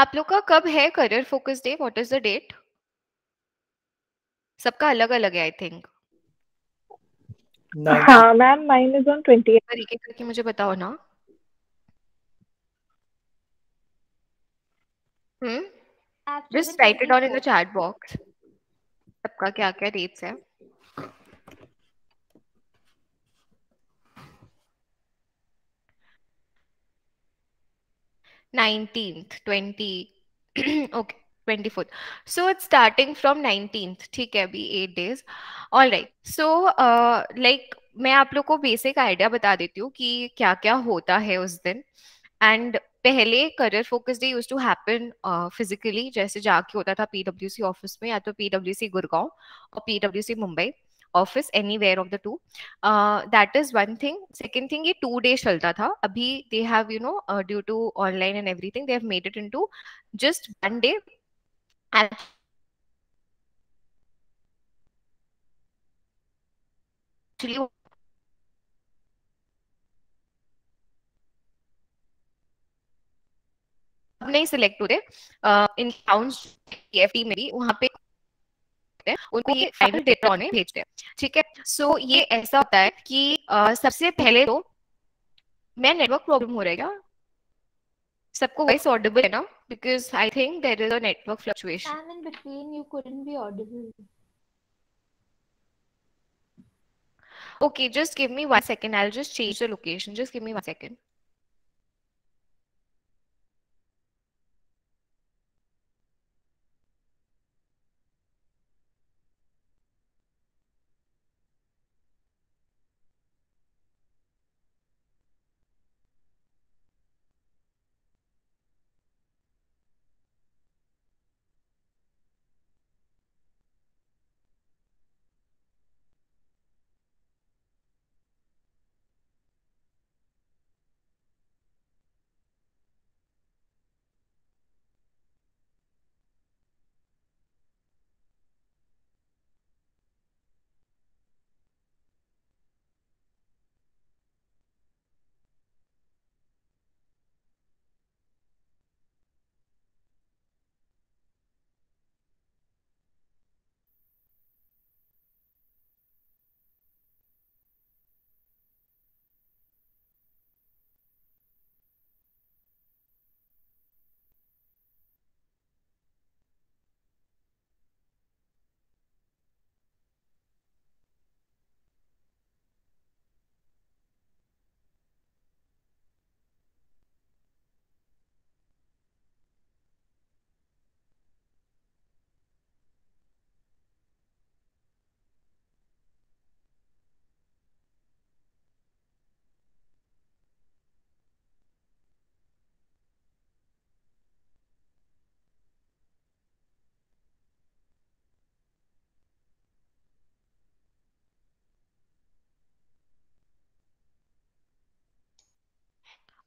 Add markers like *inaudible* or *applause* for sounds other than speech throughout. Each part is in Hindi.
आप लोग का कब है career focus day what is the date सबका अलग अलग है I think ma'am mine is on twenty तरीके करके मुझे बताओ ना hmm just write it on in the chat box सबका क्या क्या डेट्स है nineteenth twenty okay twenty fourth so it's starting from nineteenth ठीक है अभी eight days all right so like मैं आप लोग को बेसिक आइडिया बता देती हूँ कि क्या क्या होता है उस दिन एंड पहले career focus day used to happen physically जैसे जाके होता था पीडब्ल्यूसी ऑफिस में या तो पीडब्ल्यूसी गुड़गांव और पीडब्ल्यूसी Mumbai office anywhere of the two that is one thing second thing ये टू डेज चलता था अभी they have you know due to online and everything they have made it in to just one day नहीं सिलेक्ट हुए इन टाउन्स में भी वहां पे होते हैं उनको ये फाइनल डेटा में भेजते हैं ठीक है सो so, ये ऐसा होता है कि आ, सबसे पहले तो मैं नेटवर्क प्रॉब्लम हो रहा है सबको वॉइस ऑडिबल है ना because I think there is a network fluctuation in between you couldn't be audible Okay, just give me one second. I'll just change the location. Just give me one second.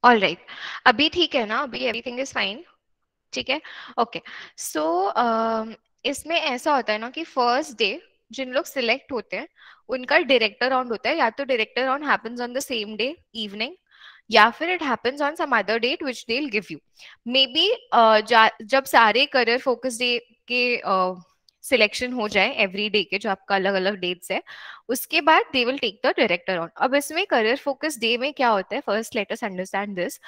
All right right. अभी ठीक है ना अभी एवरीथिंग इज फाइन ठीक है ओके सो um, इसमें ऐसा होता है ना कि फर्स्ट डे जिन लोग सिलेक्ट होते हैं उनका डायरेक्टर राउंड होता है या तो director round happens on the same day evening या फिर it happens on some other date which they give you maybe जब सारे करियर फोकस डे के uh, सिलेक्शन हो जाए एवरी डे के जो आपका अलग अलग डेट्स है उसके बाद they will take the director on अब इसमें करियर फोकस डे में क्या होता है फर्स्ट लेटर्स अंडरस्टैंड दिस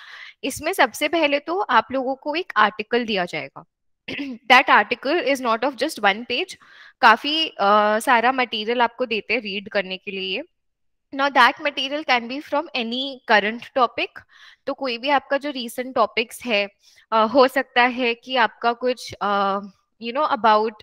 इसमें सबसे पहले तो आप लोगों को एक आर्टिकल दिया जाएगा that article is not of just one page काफी uh, सारा मटेरियल आपको देते हैं रीड करने के लिए now that material can be from any current topic तो कोई भी आपका जो रिसेंट टॉपिक्स है uh, हो सकता है कि आपका कुछ uh, you know about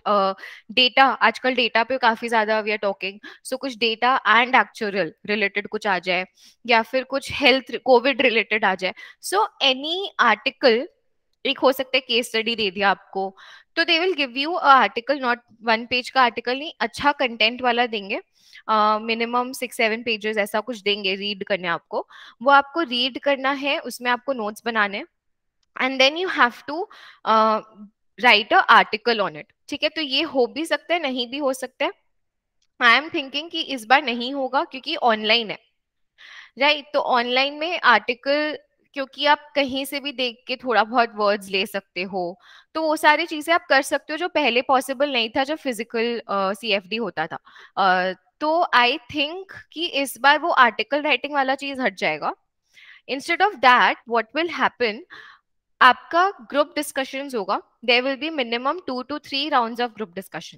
data आजकल डेटा पे काफी ज्यादा वी आर टॉकिंग सो कुछ डेटा एंड एक्चुअल रिलेटेड कुछ आ जाए या फिर कुछ हेल्थ कोविड रिलेटेड आ जाए सो एनी आर्टिकल एक हो सकता है केस स्टडी दे दिया आपको तो they will give you article not one page का आर्टिकल नहीं अच्छा कंटेंट वाला देंगे मिनिमम सिक्स सेवन पेजेस ऐसा कुछ देंगे रीड करने आपको वो आपको रीड करना है उसमें आपको नोट्स बनाने and then you have to write a article on it ठीक है तो ये हो भी सकता है नहीं भी हो सकता है आई एम थिंकिंग कि इस बार नहीं होगा क्योंकि ऑनलाइन है राइट right? तो ऑनलाइन में आर्टिकल क्योंकि आप कहीं से भी देख के थोड़ा बहुत वर्ड्स ले सकते हो तो वो सारी चीजें आप कर सकते हो जो पहले पॉसिबल नहीं था जब फिजिकल सी एफ डी होता था uh, तो आई थिंक कि इस बार वो आर्टिकल राइटिंग वाला चीज हट जाएगा instead of that what will happen आपका ग्रुप डिस्कशन होगा there will be minimum two two three round of group discussion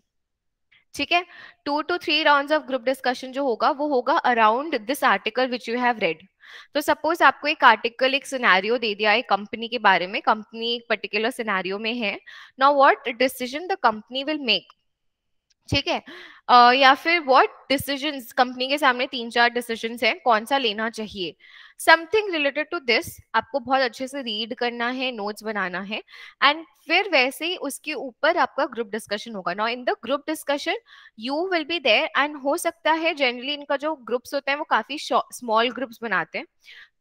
ठीक है two two three round of group discussion जो होगा वो होगा around this article which you have read तो सपोज आपको एक आर्टिकल एक सिनेरियो दे दिया है कंपनी के बारे में कंपनी एक पर्टिकुलर सिनेरियो में है now what decision the company will make ठीक है uh, या फिर व्हाट डिसीजंस कंपनी के सामने तीन चार डिसीजंस हैं कौन सा लेना चाहिए समथिंग रिलेटेड टू दिस आपको बहुत अच्छे से रीड करना है नोट्स बनाना है एंड फिर वैसे ही उसके ऊपर आपका ग्रुप डिस्कशन होगा now in the group discussion you will be there and हो सकता है जनरली इनका जो ग्रुप्स होते हैं वो काफी स्मॉल ग्रुप्स बनाते हैं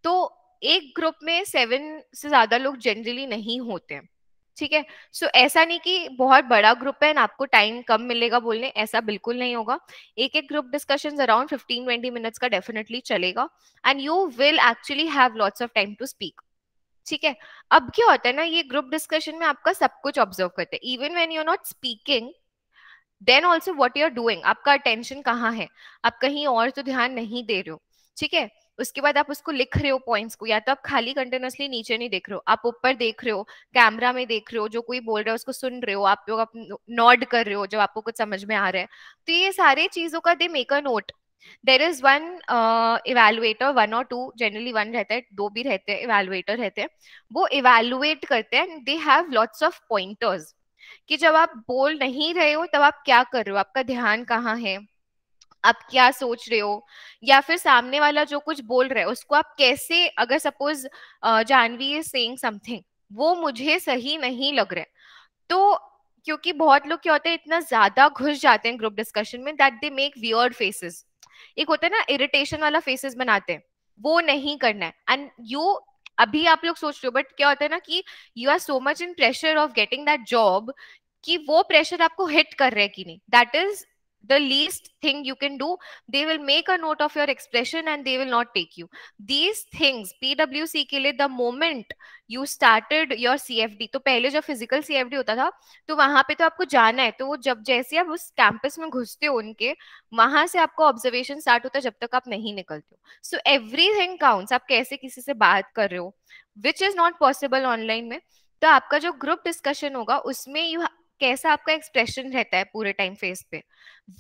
तो एक ग्रुप में सेवन से ज्यादा लोग जनरली नहीं होते हैं ठीक है सो ऐसा नहीं कि बहुत बड़ा ग्रुप है ना आपको टाइम कम मिलेगा बोलने ऐसा बिल्कुल नहीं होगा एक एक group discussion around fifteen twenty minutes का डेफिनेटली चलेगा and you will actually have lots of time to speak ठीक है अब क्या होता है ना ये ग्रुप डिस्कशन में आपका सब कुछ ऑब्जर्व करते हैं even when you are not speaking then also what you are doing आपका अटेंशन कहाँ है आप कहीं और तो ध्यान नहीं दे रहे हो ठीक है उसके बाद आप उसको लिख रहे हो पॉइंट्स को या तो आप खाली कंटिन्यूसली नीचे नहीं देख रहे हो आप ऊपर देख रहे हो कैमरा में देख रहे हो जो कोई बोल रहा है उसको सुन रहे हो आप लोग आप नॉड कर रहे हो जब आपको कुछ समझ में आ रहा है तो ये सारे चीजों का they make a note there is one evaluator one और टू जनरली वन रहते है दो भी रहते हैं इवेलुएटर रहते हैं वो इवेलुएट करते हैं they have lots of pointers कि जब आप बोल नहीं रहे हो तब आप क्या कर रहे हो आपका ध्यान कहाँ है आप क्या सोच रहे हो या फिर सामने वाला जो कुछ बोल रहा है उसको आप कैसे अगर suppose Janhvi is saying something वो मुझे सही नहीं लग रहा है तो क्योंकि बहुत लोग क्या होते हैं इतना ज्यादा घुस जाते हैं ग्रुप डिस्कशन में that they make weird faces एक होता है ना इरिटेशन वाला फेसेस बनाते हैं वो नहीं करना है एंड यू अभी आप लोग सोच रहे हो बट क्या होता है ना कि you are so much in pressure of getting that job कि वो प्रेशर आपको हिट कर रहे हैं कि नहीं that is the least thing you can do they will make a note of your expression and they will not take you these things pwc के लिए the moment you started your cfd तो पहले जब physical cfd होता था तो वहां पे तो आपको जाना है तो वो जब जैसे आप उस कैंपस में घुसते हो उनके वहां से आपको ऑब्जर्वेशन स्टार्ट होता है जब तक आप नहीं निकलते हो सो एवरीथिंग काउंट्स आप कैसे किसी से बात कर रहे हो which is not possible online में तो आपका जो ग्रुप डिस्कशन होगा उसमें यू कैसा आपका एक्सप्रेशन रहता है पूरे टाइम फेस पे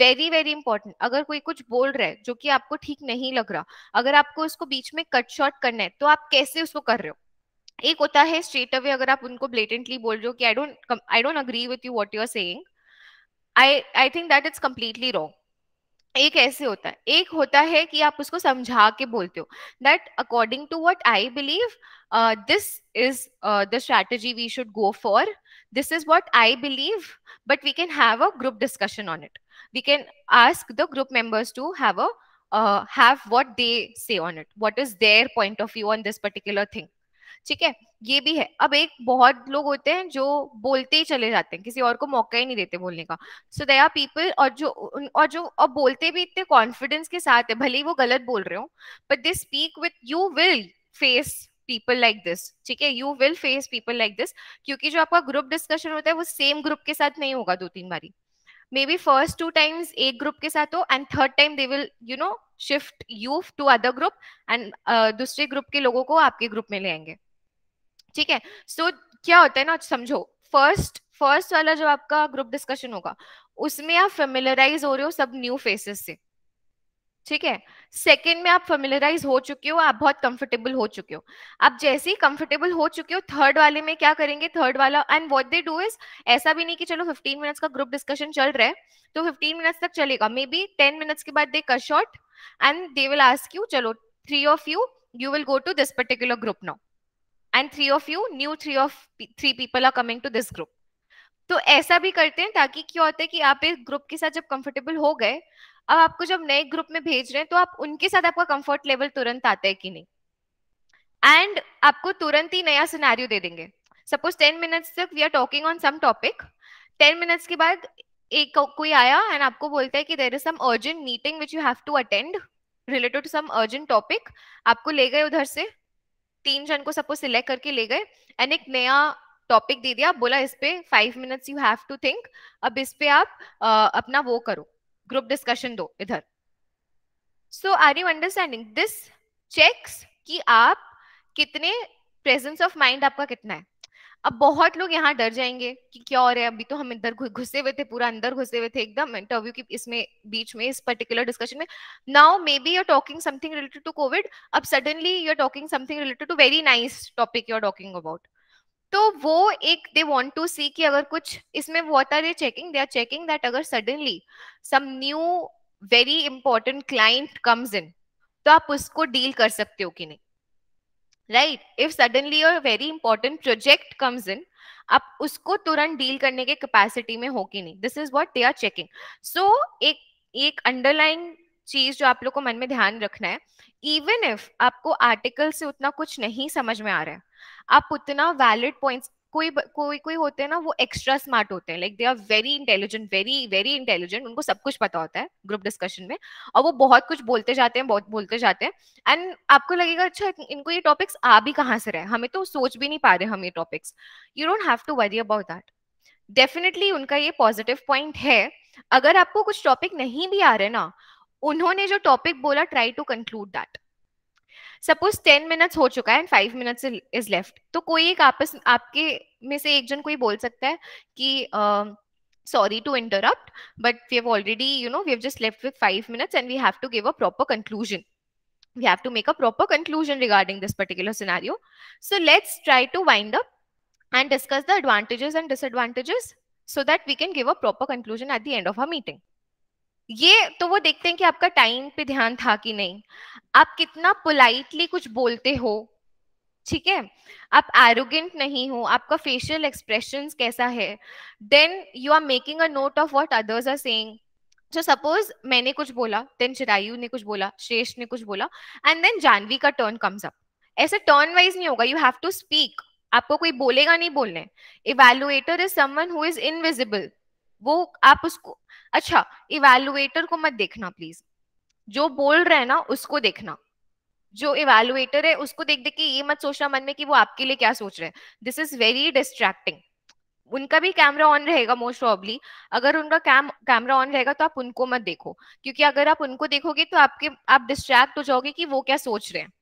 वेरी वेरी इंपॉर्टेंट अगर कोई कुछ बोल रहा है जो कि आपको ठीक नहीं लग रहा अगर आपको उसको बीच में कट शॉर्ट करना है तो आप कैसे उसको कर रहे हो एक होता है स्ट्रेट अवे अगर आप उनको ब्लेटेंटली बोल रहे हो कि I don't I don't agree with you what you are saying I I think that completely wrong एक ऐसे होता है एक होता है कि आप उसको समझा के बोलते हो that according to what I believe this is uh, the strategy we should go for. This is what I believe, but we can have a group discussion on it. We can ask the group members to have a uh, have what they say on it. What is their point of view on this particular thing? ठीक है ये भी है अब एक बहुत लोग होते हैं जो बोलते ही चले जाते हैं किसी और को मौका ही नहीं देते बोलने का सो दे आर पीपल और जो और जो और बोलते भी इतने कॉन्फिडेंस के साथ है भले ही वो गलत बोल रहे हो but they speak with you will face people like this ठीक है you will face people like this क्योंकि जो आपका ग्रुप डिस्कशन होता है वो सेम ग्रुप के साथ नहीं होगा दो तीन बारी maybe first two times एक ग्रुप के साथ हो and third time they will you know shift you to other group and दूसरे ग्रुप के लोगों को आपके ग्रुप में ले आएंगे ठीक है सो so, क्या होता है ना समझो फर्स्ट फर्स्ट वाला जो आपका ग्रुप डिस्कशन होगा उसमें आप फेमिलराइज हो रहे हो सब न्यू फेसेस से ठीक है सेकेंड में आप फेमिलराइज हो चुके हो आप बहुत कंफर्टेबल हो चुके हो आप जैसे ही कंफर्टेबल हो चुके हो थर्ड वाले में क्या करेंगे थर्ड वाला and what they do is ऐसा भी नहीं कि चलो 15 मिनट्स का ग्रुप डिस्कशन चल रहा है तो 15 मिनट्स तक चलेगा मे बी 10 मिनट्स के बाद they cut short and they will ask you चलो three of you you will go to this particular group now and three of you new three of three people are coming to this group तो ऐसा भी करते हैं ताकि क्या होता है कि आप एक ग्रुप के साथ जब कंफर्टेबल हो गए अब आपको जब नए ग्रुप में भेज रहे हैं तो आप उनके साथ आपका कंफर्ट लेवल तुरंत आता है कि नहीं एंड आपको तुरंत ही नया सिनारियो दे देंगे सपोज टेन मिनट्स तक we are talking on some topic ten minutes के बाद एक कोई आया एंड आपको बोलता है कि there is some urgent meeting which you have to attend related to some urgent topic आपको ले गए उधर से तीन जन को सपोज सिलेक्ट करके ले गए एंड एक नया टॉपिक दे दिया बोला इस पे five minutes you have to think अब इस पे आप आ, अपना वो करो ग्रुप डिस्कशन दो इधर so are you understanding this checks कि आप कितने प्रेजेंस ऑफ माइंड आपका कितना है अब बहुत लोग यहाँ डर जाएंगे कि क्या हो रहा है अभी तो हम इधर घुसे हुए थे पूरा अंदर घुसे हुए थे एकदम इंटरव्यू की इसमें बीच में इस पर्टिकुलर डिस्कशन में now maybe you're talking something related to Covid अब suddenly you're talking something related to very nice topic you're talking about तो वो एक दे वांट टू सी कि अगर कुछ इसमें what are they checking they are checking that अगर suddenly some new very important client comes in तो आप उसको डील कर सकते हो कि नहीं right if suddenly a very important project comes in आप उसको तुरंत डील करने के कैपेसिटी में हो कि नहीं this is what they are checking so एक अंडरलाइन चीज जो आप लोग को मन में ध्यान रखना है इवन इफ आपको आर्टिकल से उतना कुछ नहीं समझ में आ रहा है आप उतना वैलिड पॉइंट्स कोई कोई कोई होते हैं ना वो एक्स्ट्रा स्मार्ट होते हैं like they are very intelligent very very intelligent उनको सब कुछ पता होता है ग्रुप डिस्कशन में और वो बहुत कुछ बोलते जाते हैं बहुत बोलते जाते हैं एंड आपको लगेगा अच्छा इनको ये टॉपिक्स आ भी कहाँ से रहे हमें तो सोच भी नहीं पा रहे हम ये topics you don't have to worry about that definitely उनका ये पॉजिटिव पॉइंट है अगर आपको कुछ टॉपिक नहीं भी आ रहे ना उन्होंने जो टॉपिक बोला try to conclude that suppose ten minutes हो चुका है and five minutes is left तो कोई एक आपस आपके में से एक जन कोई बोल सकता है कि sorry to interrupt but we have already you know we have just left with five minutes and we have to give a proper conclusion we have to make a proper conclusion regarding this particular scenario. So let's try to wind up and discuss the advantages and disadvantages so that we can give a proper conclusion at the end of our meeting. ये तो वो देखते हैं कि आपका टाइम पे ध्यान था कि नहीं आप कितना पोलाइटली कुछ बोलते हो ठीक है आप एरोगेंट नहीं हो आपका फेशियल एक्सप्रेशन कैसा है then you are making a note of what others are saying so suppose मैंने कुछ बोला देन चिरायु ने कुछ बोला श्रेष्ठ ने कुछ बोला एंड देन जानवी का टर्न कम्स अप ऐसा टर्न वाइज नहीं होगा यू हैव टू स्पीक आपको कोई बोलेगा नहीं बोलने evaluator is someone who is invisible वो आप उसको अच्छा इवेलुएटर को मत देखना प्लीज जो बोल रहे हैं ना उसको देखना जो इवेलुएटर है उसको देख देख के ये मत सोचना मन में कि वो आपके लिए क्या सोच रहे हैं दिस इज वेरी डिस्ट्रैक्टिंग उनका भी कैमरा ऑन रहेगा मोस्ट प्रॉब्ली अगर उनका कैम कैमरा ऑन रहेगा तो आप उनको मत देखो क्योंकि अगर आप उनको देखोगे तो आपके आप डिस्ट्रैक्ट हो जाओगे कि वो क्या सोच रहे हैं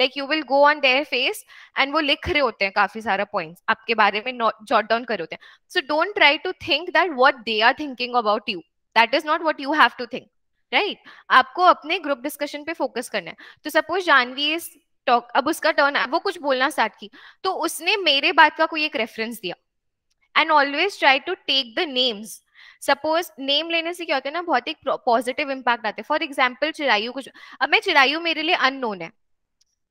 like you will go on their face and वो लिख रहे होते हैं काफी सारा पॉइंट्स आपके बारे में जॉट डाउन रहे होते हैं so don't try to think that what they are thinking about you that is not what you have to think right आपको अपने ग्रुप डिस्कशन पे फोकस करना है तो सपोज जानवी इज टॉक अब उसका टर्न वो कुछ बोलना स्टार्ट की तो उसने मेरे बात का कोई एक रेफरेंस दिया and always try to take the names suppose name लेने से क्या होता है ना बहुत एक पॉजिटिव इम्पैक्ट आते हैं फॉर एग्जाम्पल चिरायु कुछ अब मैं चिरायु मेरे लिए अननोन है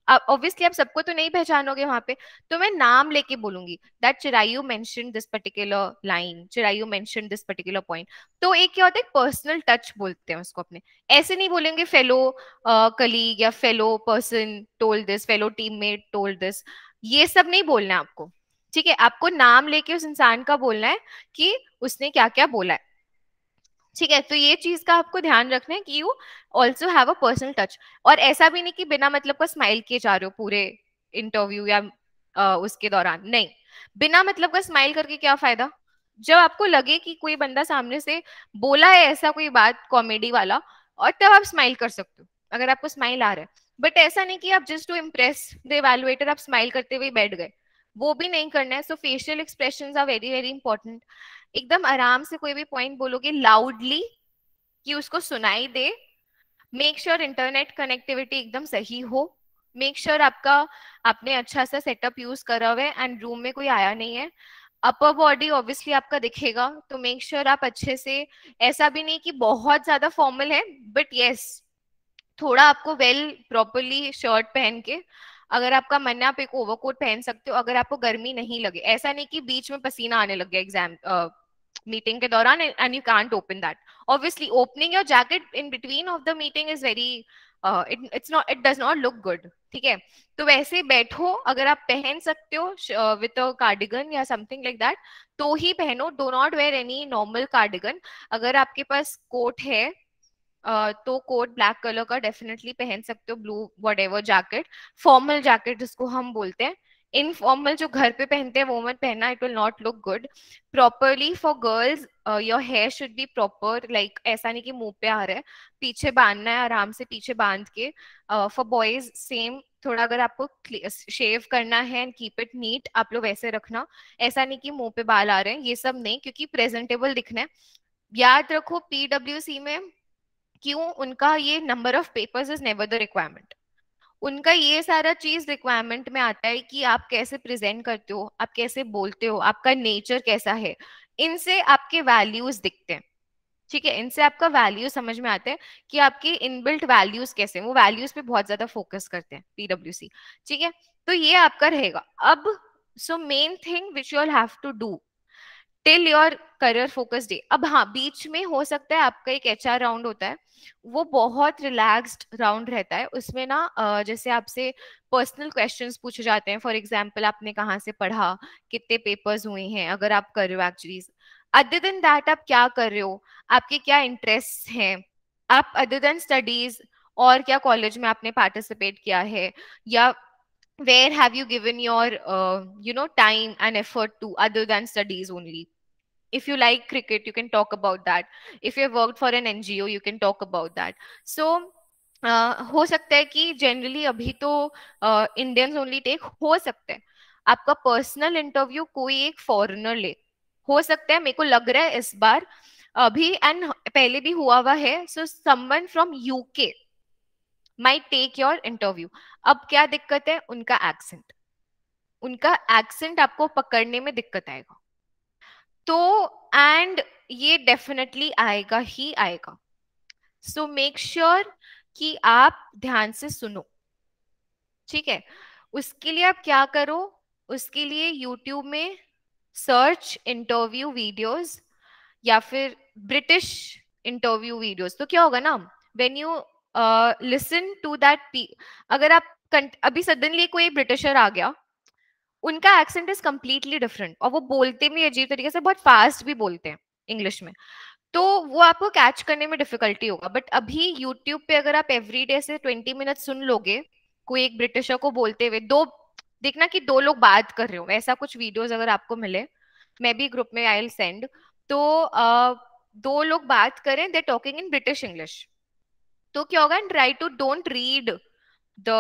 अब ऑब्वियसली आप सबको तो नहीं पहचानोगे वहां पे तो मैं नाम लेके बोलूंगी that Chirayu mention this particular line Chirayu mention this particular point तो एक क्या होता है पर्सनल टच बोलते हैं उसको अपने ऐसे नहीं बोलेंगे फेलो कलीग या fellow person told this fellow teammate told this ये सब नहीं बोलना है आपको ठीक है आपको नाम लेके उस इंसान का बोलना है कि उसने क्या क्या बोला है ठीक है तो ये चीज का आपको ध्यान रखना है कि you also have a personal touch और ऐसा भी नहीं कि बिना मतलब का स्माइल किए जा रहे हो पूरे इंटरव्यू या आ, उसके दौरान नहीं बिना मतलब का स्माइल करके क्या फायदा जब आपको लगे कि कोई बंदा सामने से बोला है ऐसा कोई बात कॉमेडी वाला और तब आप स्माइल कर सकते हो अगर आपको स्माइल आ रहा है बट ऐसा नहीं कि आप just to impress the evaluator आप स्माइल करते हुए बैठ गए वो भी नहीं करना है so facial expression are very very important एकदम आराम से कोई भी पॉइंट बोलोगे लाउडली कि उसको सुनाई दे मेक श्योर इंटरनेट कनेक्टिविटी एकदम सही हो मेक श्योर sure आपका आपने अच्छा सा सेटअप यूज करा हुआ है एंड रूम में कोई आया नहीं है अपर बॉडी ऑब्वियसली आपका दिखेगा तो मेक श्योर sure आप अच्छे से ऐसा भी नहीं कि बहुत ज्यादा फॉर्मल है बट येस yes, थोड़ा आपको वेल प्रॉपरली शर्ट पहन के अगर आपका मन है आप एक ओवरकोट पहन सकते हो अगर आपको गर्मी नहीं लगे ऐसा नहीं कि बीच में पसीना आने लग गया exam meeting ke dauran and, and you can't open that obviously opening your jacket in between of the meeting is very uh, it, it's not it does not look good ठीक है तो वैसे बैठो अगर आप पहन सकते हो विद अ कार्डिगन या समथिंग लाइक दैट तो ही पहनो do not wear any normal cardigan अगर आपके पास कोट है uh, तो कोट ब्लैक कलर का डेफिनेटली पहन सकते हो blue whatever jacket formal jacket जिसको हम बोलते हैं इनफॉर्मल जो घर पे पहनते हैं वो मत पहनना it will not look good properly for girls your hair should be proper like ऐसा नहीं कि मुंह पे आ रहा है पीछे बांधना है आराम से पीछे बांध के फॉर बॉयज सेम थोड़ा अगर आपको शेव करना है एंड कीप इट नीट आप लोग वैसे रखना ऐसा नहीं कि मुंह पे बाल आ रहे हैं ये सब नहीं क्योंकि प्रेजेंटेबल दिखना है याद रखो पीडब्ल्यू में क्यों उनका ये number of papers is never the requirement उनका ये सारा चीज रिक्वायरमेंट में आता है कि आप कैसे प्रेजेंट करते हो आप कैसे बोलते हो आपका नेचर कैसा है इनसे आपके वैल्यूज दिखते हैं ठीक है इनसे आपका वैल्यू समझ में आते हैं कि आपके इनबिल्ट वैल्यूज कैसे वो वैल्यूज पे बहुत ज्यादा फोकस करते हैं पीडब्ल्यू ठीक है तो ये आपका रहेगा अब so main thing which you'll have to do till your career focus day अब हाँ बीच में हो सकता है आपका एक एच राउंड होता है वो बहुत रिलैक्स्ड राउंड रहता है उसमें ना जैसे आपसे पर्सनल क्वेश्चंस पूछे जाते हैं फॉर एग्जांपल आपने कहाँ से पढ़ा कितने पेपर्स हुए हैं अगर आप कर रहे हो एक्चुअली अदर देन दैट आप क्या कर रहे हो आपके क्या इंटरेस्ट हैं आप अदर देन स्टडीज और क्या कॉलेज में आपने पार्टिसिपेट किया है या where have you given your uh, you know time and effort to other than studies only if you like cricket you can talk about that if you have worked for an ngo you can talk about that so Uh, हो सकता है कि जनरली अभी तो इंडियंस ओनली टेक हो सकता है आपका पर्सनल इंटरव्यू कोई एक फॉरेनर ले हो सकता है मेरे को लग रहा है इस बार अभी एंड पहले भी हुआ हुआ है so someone from UK may take your interview अब क्या दिक्कत है उनका एक्सेंट उनका एक्सेंट आपको पकड़ने में दिक्कत आएगा तो एंड ये डेफिनेटली आएगा ही आएगा सो मेक श्योर कि आप ध्यान से सुनो ठीक है उसके लिए आप क्या करो उसके लिए YouTube में सर्च इंटरव्यू वीडियोस या फिर ब्रिटिश इंटरव्यू वीडियोस तो क्या होगा ना when you listen to that अगर आप अभी सडनली कोई ब्रिटिशर आ गया उनका एक्सेंट इज कम्प्लीटली डिफरेंट और वो बोलते भी अजीब तरीके से बहुत फास्ट भी बोलते हैं इंग्लिश में तो वो आपको कैच करने में डिफिकल्टी होगा बट अभी यूट्यूब पे अगर आप एवरी डे से ट्वेंटी मिनट सुन लोगे कोई एक ब्रिटिशर को बोलते हुए दो देखना कि दो लोग बात कर रहे हो ऐसा कुछ वीडियोज अगर आपको मिले मैं भी ग्रुप में आई सेंड तो uh, दो लोग बात करें they talking in British English तो क्या होगा and try to don't read the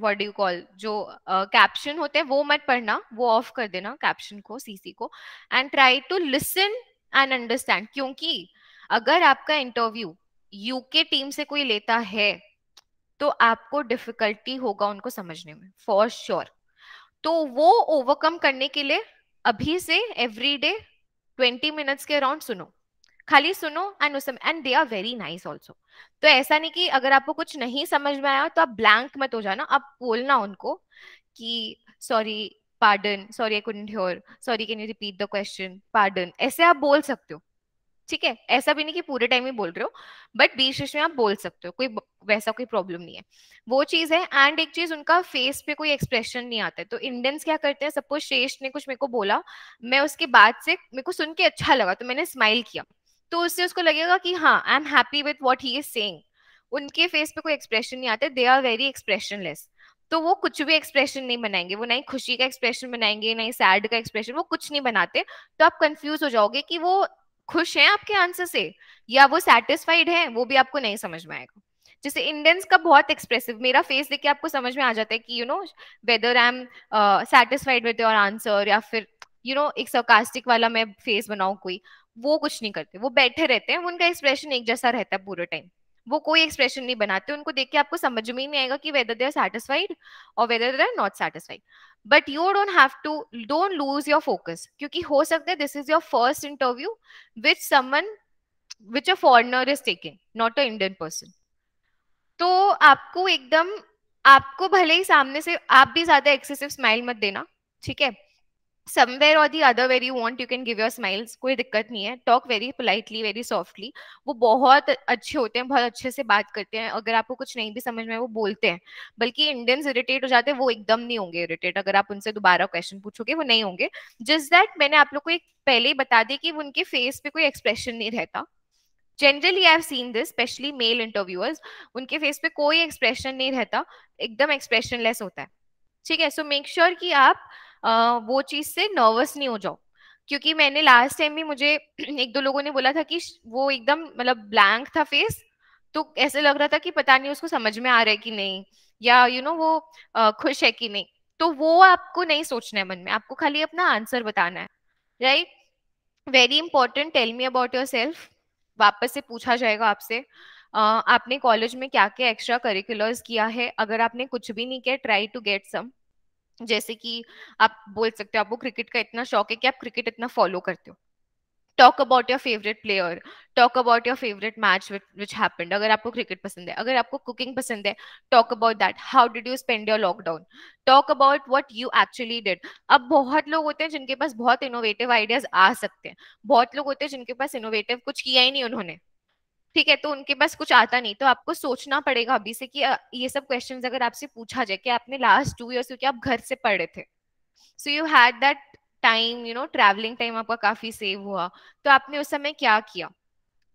word you call जो कैप्शन uh, होते हैं वो मत पढ़ना वो ऑफ कर देना कैप्शन को सीसी को and try to listen and understand क्योंकि अगर आपका इंटरव्यू यूके टीम से कोई लेता है तो आपको डिफिकल्टी होगा उनको समझने में फॉर श्योर sure. तो वो ओवरकम करने के लिए अभी से एवरी डे ट्वेंटी मिनट्स के अराउंड सुनो खाली सुनो एंड उस and they are very nice also तो ऐसा नहीं कि अगर आपको कुछ नहीं समझ में आया तो आप ब्लैंक मत हो जाना आप बोलना उनको कि sorry pardon sorry I couldn't hear sorry can you repeat the question pardon ऐसे आप बोल सकते हो ठीक है ऐसा भी नहीं कि पूरे टाइम ही बोल रहे हो बट बीच बीच में आप बोल सकते हो कोई वैसा कोई प्रॉब्लम नहीं है वो चीज है एंड एक चीज उनका फेस पे कोई एक्सप्रेशन नहीं आता है तो इंडियंस क्या करते हैं सपोज श्रेष्ठ ने कुछ मेरे को बोला मैं उसके बाद से मेरे को सुन के अच्छा लगा तो मैंने स्माइल किया तो उससे उसको लगेगा कि हाँ I am happy with what he is saying उनके फेस पे कोई एक्सप्रेशन नहीं आते दे आर वेरी एक्सप्रेशनलेस तो वो कुछ भी एक्सप्रेशन नहीं बनाएंगे वो नहीं खुशी का एक्सप्रेशन बनाएंगे नहीं सैड का एक्सप्रेशन वो कुछ नहीं बनाते तो आप कंफ्यूज हो जाओगे कि वो खुश हैं आपके आंसर से या वो सेटिस्फाइड हैं वो भी आपको नहीं समझ में आएगा जैसे इंडियंस का बहुत एक्सप्रेसिव मेरा फेस देख के आपको समझ में आ जाता है कि you know whether I am satisfied with your answer या फिर यू नो एक सरकास्टिक वाला मैं फेस बनाऊ कोई वो कुछ नहीं करते वो बैठे रहते हैं उनका एक्सप्रेशन एक जैसा रहता है पूरे टाइम वो कोई एक्सप्रेशन नहीं बनाते उनको देख के आपको समझ में ही नहीं आएगा कि वेदर दे आर सेटिस्फाइड और whether they are not satisfied but you don't have to don't lose your focus क्योंकि हो सकता है this is your first interview which someone which a foreigner is taking not a Indian person तो आपको एकदम आपको भले ही सामने से आप भी ज्यादा एक्सेसिव स्माइल मत देना ठीक है समवेयर और the other where you want you can give your smiles कोई दिक्कत नहीं है talk very politely very softly वो बहुत अच्छे होते हैं बहुत अच्छे से बात करते हैं अगर आपको कुछ नहीं भी समझ में वो बोलते हैं बल्कि इंडियंस इरिटेट हो जाते हैं वो एकदम नहीं होंगे इरिटेट अगर आप उनसे दोबारा क्वेश्चन पूछोगे वो नहीं होंगे जस्ट दैट मैंने आप लोग को एक पहले ही बता दी कि उनके फेस पे कोई एक्सप्रेशन नहीं रहता generally I have seen this specially male interviewers उनके फेस पे कोई एक्सप्रेशन नहीं रहता एकदम एक्सप्रेशन लेस होता है ठीक है सो मेक श्योर कि आप वो चीज से नर्वस नहीं हो जाओ क्योंकि मैंने लास्ट टाइम भी मुझे *clears throat* एक दो लोगों ने बोला था कि वो एकदम मतलब ब्लैंक था फेस तो ऐसे लग रहा था कि पता नहीं उसको समझ में आ रहा है कि नहीं या यू you नो know, वो आ, खुश है कि नहीं तो वो आपको नहीं सोचना है मन में आपको खाली अपना आंसर बताना है right very important tell me about your self वापस से पूछा जाएगा आपसे आपने कॉलेज में क्या क्या एक्स्ट्रा करिकुलर्स किया है अगर आपने कुछ भी नहीं किया ट्राई टू गेट सम जैसे कि आप बोल सकते हो आपको क्रिकेट का इतना शौक है कि आप क्रिकेट इतना फॉलो करते हो talk about your favourite player talk about your favourite match which happened अगर आपको क्रिकेट पसंद है अगर आपको कुकिंग पसंद है talk about that how did you spend your lockdown talk about what you actually did अब बहुत लोग होते हैं जिनके पास बहुत इनोवेटिव आइडियाज आ सकते हैं बहुत लोग होते हैं जिनके पास इनोवेटिव कुछ किया ही नहीं उन्होंने ठीक है तो उनके पास कुछ आता नहीं तो आपको सोचना पड़ेगा अभी से कि ये सब क्वेश्चन अगर आपसे पूछा जाए कि आपने लास्ट टू ईयर्स क्योंकि आप घर से पढ़े थे so you had that time you know travelling time आपका काफी सेव हुआ तो आपने उस समय क्या किया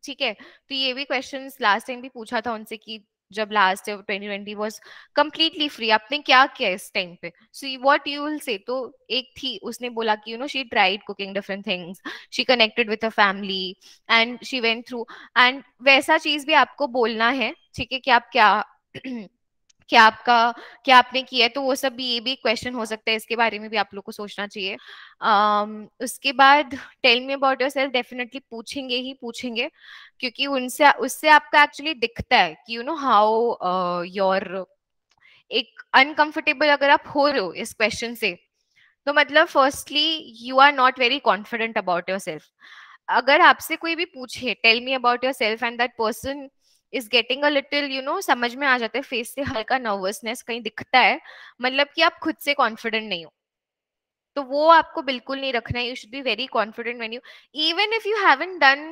ठीक है तो ये भी क्वेश्चन लास्ट टाइम भी पूछा था उनसे कि जब last year 2020 was completely free आपने क्या किया इस टाइम पे so what you will say तो एक थी उसने बोला कि you know she tried cooking different things she connected with a family and she went through and वैसा चीज भी आपको बोलना है ठीक है कि आप क्या क्या आपका क्या आपने किया है तो वो सब भी ये भी क्वेश्चन हो सकता है इसके बारे में भी आप लोग को सोचना चाहिए um, उसके बाद tell me about your self definitely पूछेंगे ही पूछेंगे क्योंकि उनसे उससे आपका एक्चुअली दिखता है कि यू नो हाउ योर एक अनकंफर्टेबल अगर आप हो रहे हो इस क्वेश्चन से तो मतलब firstly you are not very confident about your self अगर आपसे कोई भी पूछे tell me about your self and that person is getting a little you know समझ में आ जाता है फेस से हल्का नर्वसनेस कहीं दिखता है मतलब कि आप खुद से कॉन्फिडेंट नहीं हो तो वो आपको बिल्कुल नहीं रखना है you should be very confident when you even if you haven't done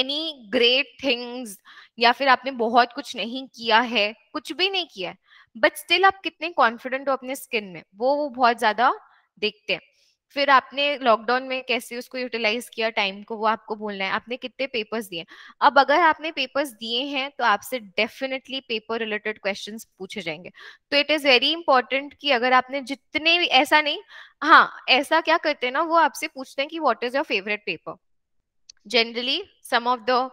any great things या फिर आपने बहुत कुछ नहीं किया है कुछ भी नहीं किया है बट स्टिल आप कितने कॉन्फिडेंट हो अपने स्किन में वो वो बहुत ज्यादा देखते हैं फिर आपने लॉकडाउन में कैसे उसको यूटिलाइज किया टाइम को वो आपको बोलना है आपने कितने पेपर्स दिए अब अगर आपने पेपर्स दिए हैं तो आपसे डेफिनेटली पेपर रिलेटेड क्वेश्चन पूछे जाएंगे तो इट इज वेरी इंपॉर्टेंट कि अगर आपने जितने भी ऐसा नहीं हाँ ऐसा क्या करते हैं ना वो आपसे पूछते हैं कि what is your favourite paper generally some of the